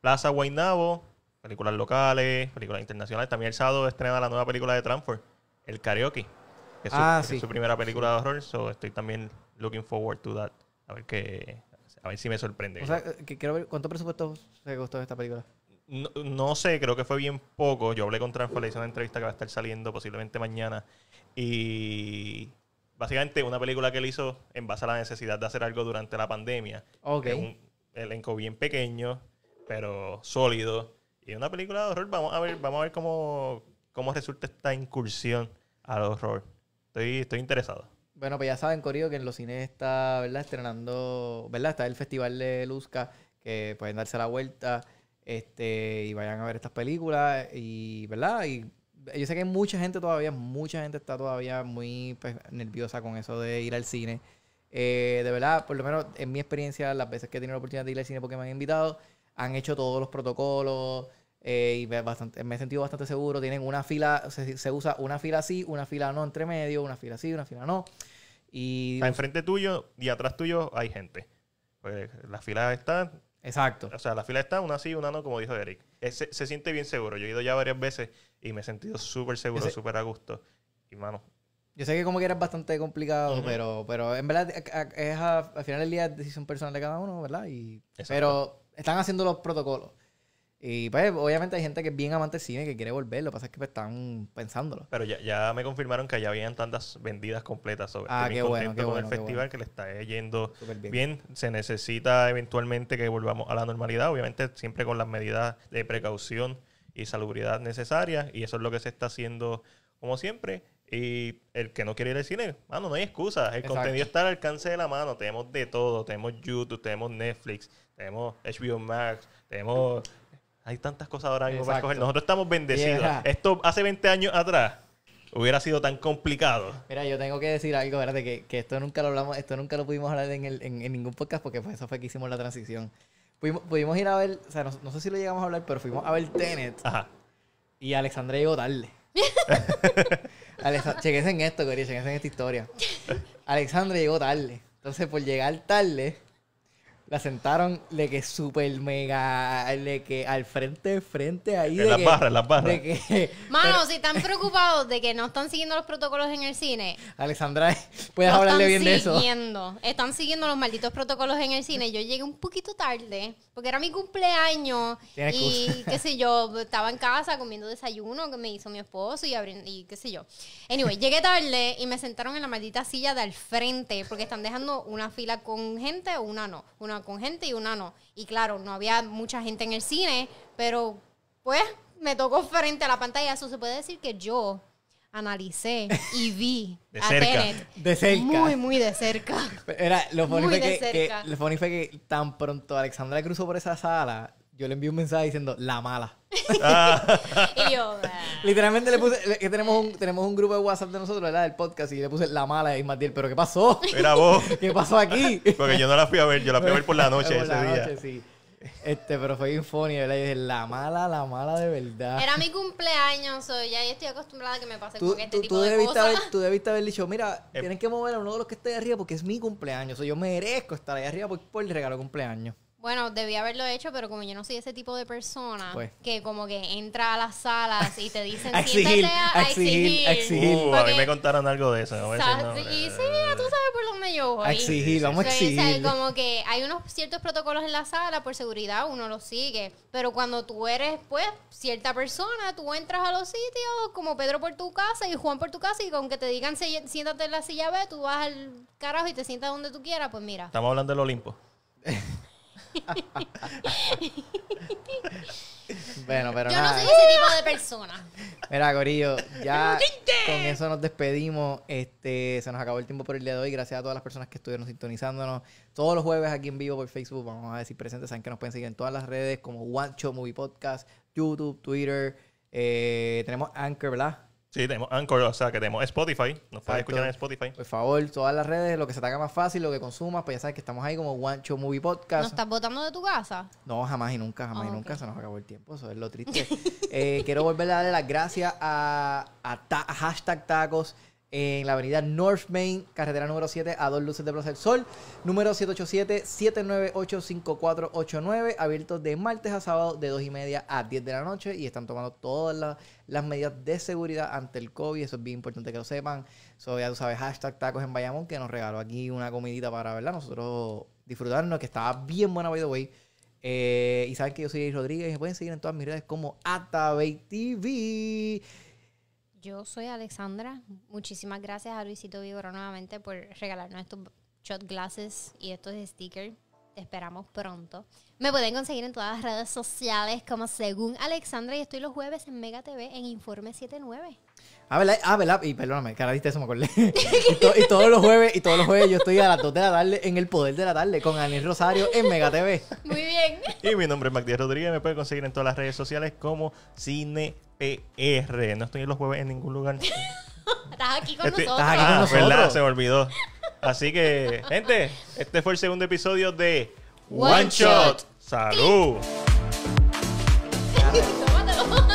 Plaza Guaynabo, películas locales, películas internacionales. También el sábado estrena la nueva película de Transform, El Karaoke. es, ah, su, primera película de horror, so estoy también looking forward to that. A ver qué, a ver si me sorprende. O sea, que cuánto presupuesto se costó esta película. No, sé, creo que fue bien poco. Yo hablé con Transform, le hice una entrevista que va a estar saliendo posiblemente mañana. Y básicamente una película que él hizo en base a la necesidad de hacer algo durante la pandemia. Ok. un elenco bien pequeño, pero sólido. Y una película de horror, vamos a ver, vamos a ver cómo, cómo resulta esta incursión al horror. Estoy, estoy interesado. Bueno, pues ya saben, Corio que en los cines está, ¿verdad? Estrenando, ¿verdad? Está el Festival de Luzca, que pueden darse la vuelta este y vayan a ver estas películas y, ¿verdad? Y yo sé que hay mucha gente todavía, mucha gente está todavía muy pues, nerviosa con eso de ir al cine. Eh, de verdad, por lo menos en mi experiencia, las veces que he tenido la oportunidad de ir al cine porque me han invitado, han hecho todos los protocolos eh, y bastante, me he sentido bastante seguro. Tienen una fila, se, usa una fila sí, una fila no entre medio, una fila sí, una fila no. Y, enfrente tuyo y atrás tuyo hay gente. Pues, la fila está. Exacto. O sea, la fila está, una sí, una no, como dijo Eric. Eh, se siente bien seguro. Yo he ido ya varias veces y me he sentido súper seguro, súper a gusto. Y mano, yo sé que como que era bastante complicado, pero, pero en verdad es al final del día es decisión personal de cada uno, ¿verdad? Y, pero están haciendo los protocolos. Y pues, obviamente hay gente que es bien amante del cine que quiere volver. Lo que pasa es que pues, están pensándolo. Pero ya, ya me confirmaron que ya habían tantas vendidas completas sobre ah, qué bueno, el festival que le está yendo bien. Se necesita eventualmente que volvamos a la normalidad, obviamente siempre con las medidas de precaución y salubridad necesarias. Y eso es lo que se está haciendo como siempre. Y el que no quiere ir al cine, mano, no hay excusa. El contenido está al alcance de la mano. Tenemos de todo. Tenemos YouTube, tenemos Netflix, tenemos HBO Max, tenemos... Hay tantas cosas ahora mismo para escoger. Nosotros estamos bendecidos. Esto hace 20 años atrás hubiera sido tan complicado. Mira, yo tengo que decir algo, ¿verdad? Que, que esto nunca lo hablamos, esto nunca lo pudimos hablar en, en, ningún podcast porque pues eso fue que hicimos la transición. Pudimos, ir a ver, o sea, no, sé si lo llegamos a hablar, pero fuimos a ver Tenet. Ajá. Y Alexandre llegó tarde. chequense en esto, querido. chequense en esta historia. Alexandre llegó tarde. Entonces, por llegar tarde, la sentaron, De que súper mega, De que al frente, frente ahí. En de las barras, en las barras. que, Mano, si están preocupados de que no están siguiendo los protocolos en el cine. Alexandra, puedes hablarle bien de eso. Siguiendo, están siguiendo los malditos protocolos en el cine. Yo llegué un poquito tarde, porque era mi cumpleaños. y qué sé yo, estaba en casa comiendo desayuno que me hizo mi esposo y, y qué sé yo. Anyway, llegué tarde y me sentaron en la maldita silla de al frente, porque están dejando una fila con gente, O una no, una con gente y una no. Y claro, no había mucha gente en el cine, pero pues me tocó frente a la pantalla. Eso se puede decir que yo analicé y vi de a cerca. de cerca. muy, muy de cerca. Era, lo bonito fue que tan pronto Alexandra cruzó por esa sala, yo le envié un mensaje diciendo, la mala. Ah. y yo, ah". Literalmente le puse, que tenemos un, tenemos un grupo de WhatsApp de nosotros, ¿verdad? Del podcast, y le puse la mala de Ismael, pero ¿qué pasó? Era vos. ¿Qué pasó aquí? Porque yo no la fui a ver, yo la fui a ver por la noche ese la día. Noche, sí. Este, pero fue funny, ¿verdad? Y dije, la mala, la mala de verdad. Era mi cumpleaños, o ya estoy acostumbrada a que me pase con este tú, tipo de cosas. tú debiste haber dicho, mira, eh. tienen que mover a uno de los que está ahí arriba porque es mi cumpleaños, o yo merezco estar ahí arriba por, por el regalo de cumpleaños. Bueno, debía haberlo hecho, pero como yo no soy ese tipo de persona pues. que como que entra a las salas y te dicen, a a, exigir, exigir. a uh, mí me contaron algo de eso. y eh. sí, tú sabes por dónde yo voy. exigir, vamos a pues, exigir. como que hay unos ciertos protocolos en la sala, por seguridad uno los sigue, pero cuando tú eres, pues, cierta persona, tú entras a los sitios como Pedro por tu casa y Juan por tu casa y con que te digan siéntate en la silla B, tú vas al carajo y te sientas donde tú quieras, pues mira. Estamos hablando del Olimpo. bueno, pero Yo no soy ese tipo de persona. Mira, Gorillo, ya con eso nos despedimos. Este, se nos acabó el tiempo por el día de hoy. Gracias a todas las personas que estuvieron sintonizándonos. Todos los jueves aquí en vivo por Facebook, vamos a decir presentes. Saben que nos pueden seguir en todas las redes como One Show Movie Podcast, YouTube, Twitter. Eh, tenemos Anchor, ¿verdad? Sí, tenemos Anchor, o sea, que tenemos Spotify. Nos puedes escuchar en Spotify. Por favor, todas las redes, lo que se te haga más fácil, lo que consumas, pues ya sabes que estamos ahí como One Show Movie Podcast. ¿Nos estás botando de tu casa? No, jamás y nunca, jamás y ah, nunca. Se nos acabó el tiempo, eso es lo triste. Eh, quiero volver a darle las gracias a, hashtag tacos en la avenida North Main, carretera número 7, a dos luces de Plaza del Sol, número 787-798-5489, abiertos de martes a sábado de 2 y media a 10 de la noche y están tomando todas las, medidas de seguridad ante el COVID, eso es bien importante que lo sepan. So, ya tú sabes, hashtag tacos en Bayamón, que nos regaló aquí una comidita para, ¿verdad? Nosotros disfrutarnos, que estaba bien buena, by the way. Eh, y saben que yo soy Rodríguez y me pueden seguir en todas mis redes como AtaBayTV. TV. Yo soy Alexandra. Muchísimas gracias a Luisito Vigoró nuevamente por regalarnos estos shot glasses y estos stickers. Te esperamos pronto. Me pueden conseguir en todas las redes sociales como según Alexandra y estoy los jueves en Mega TV en Informe 79. Ah, ¿verdad? Y perdóname, ahora viste eso, me acordé. y, todos los jueves, y todos los jueves yo estoy a las 2 de la tarde en El Poder de la Tarde con Anil Rosario en Mega TV. Muy bien. Y mi nombre es Magdiel Rodríguez, me puedes conseguir en todas las redes sociales como CinePR. No estoy en los jueves en ningún lugar. estás aquí con nosotros. Ah, ¿verdad? Se me olvidó. Así que, gente, este fue el segundo episodio de One, Shot. Shot. ¡Salud!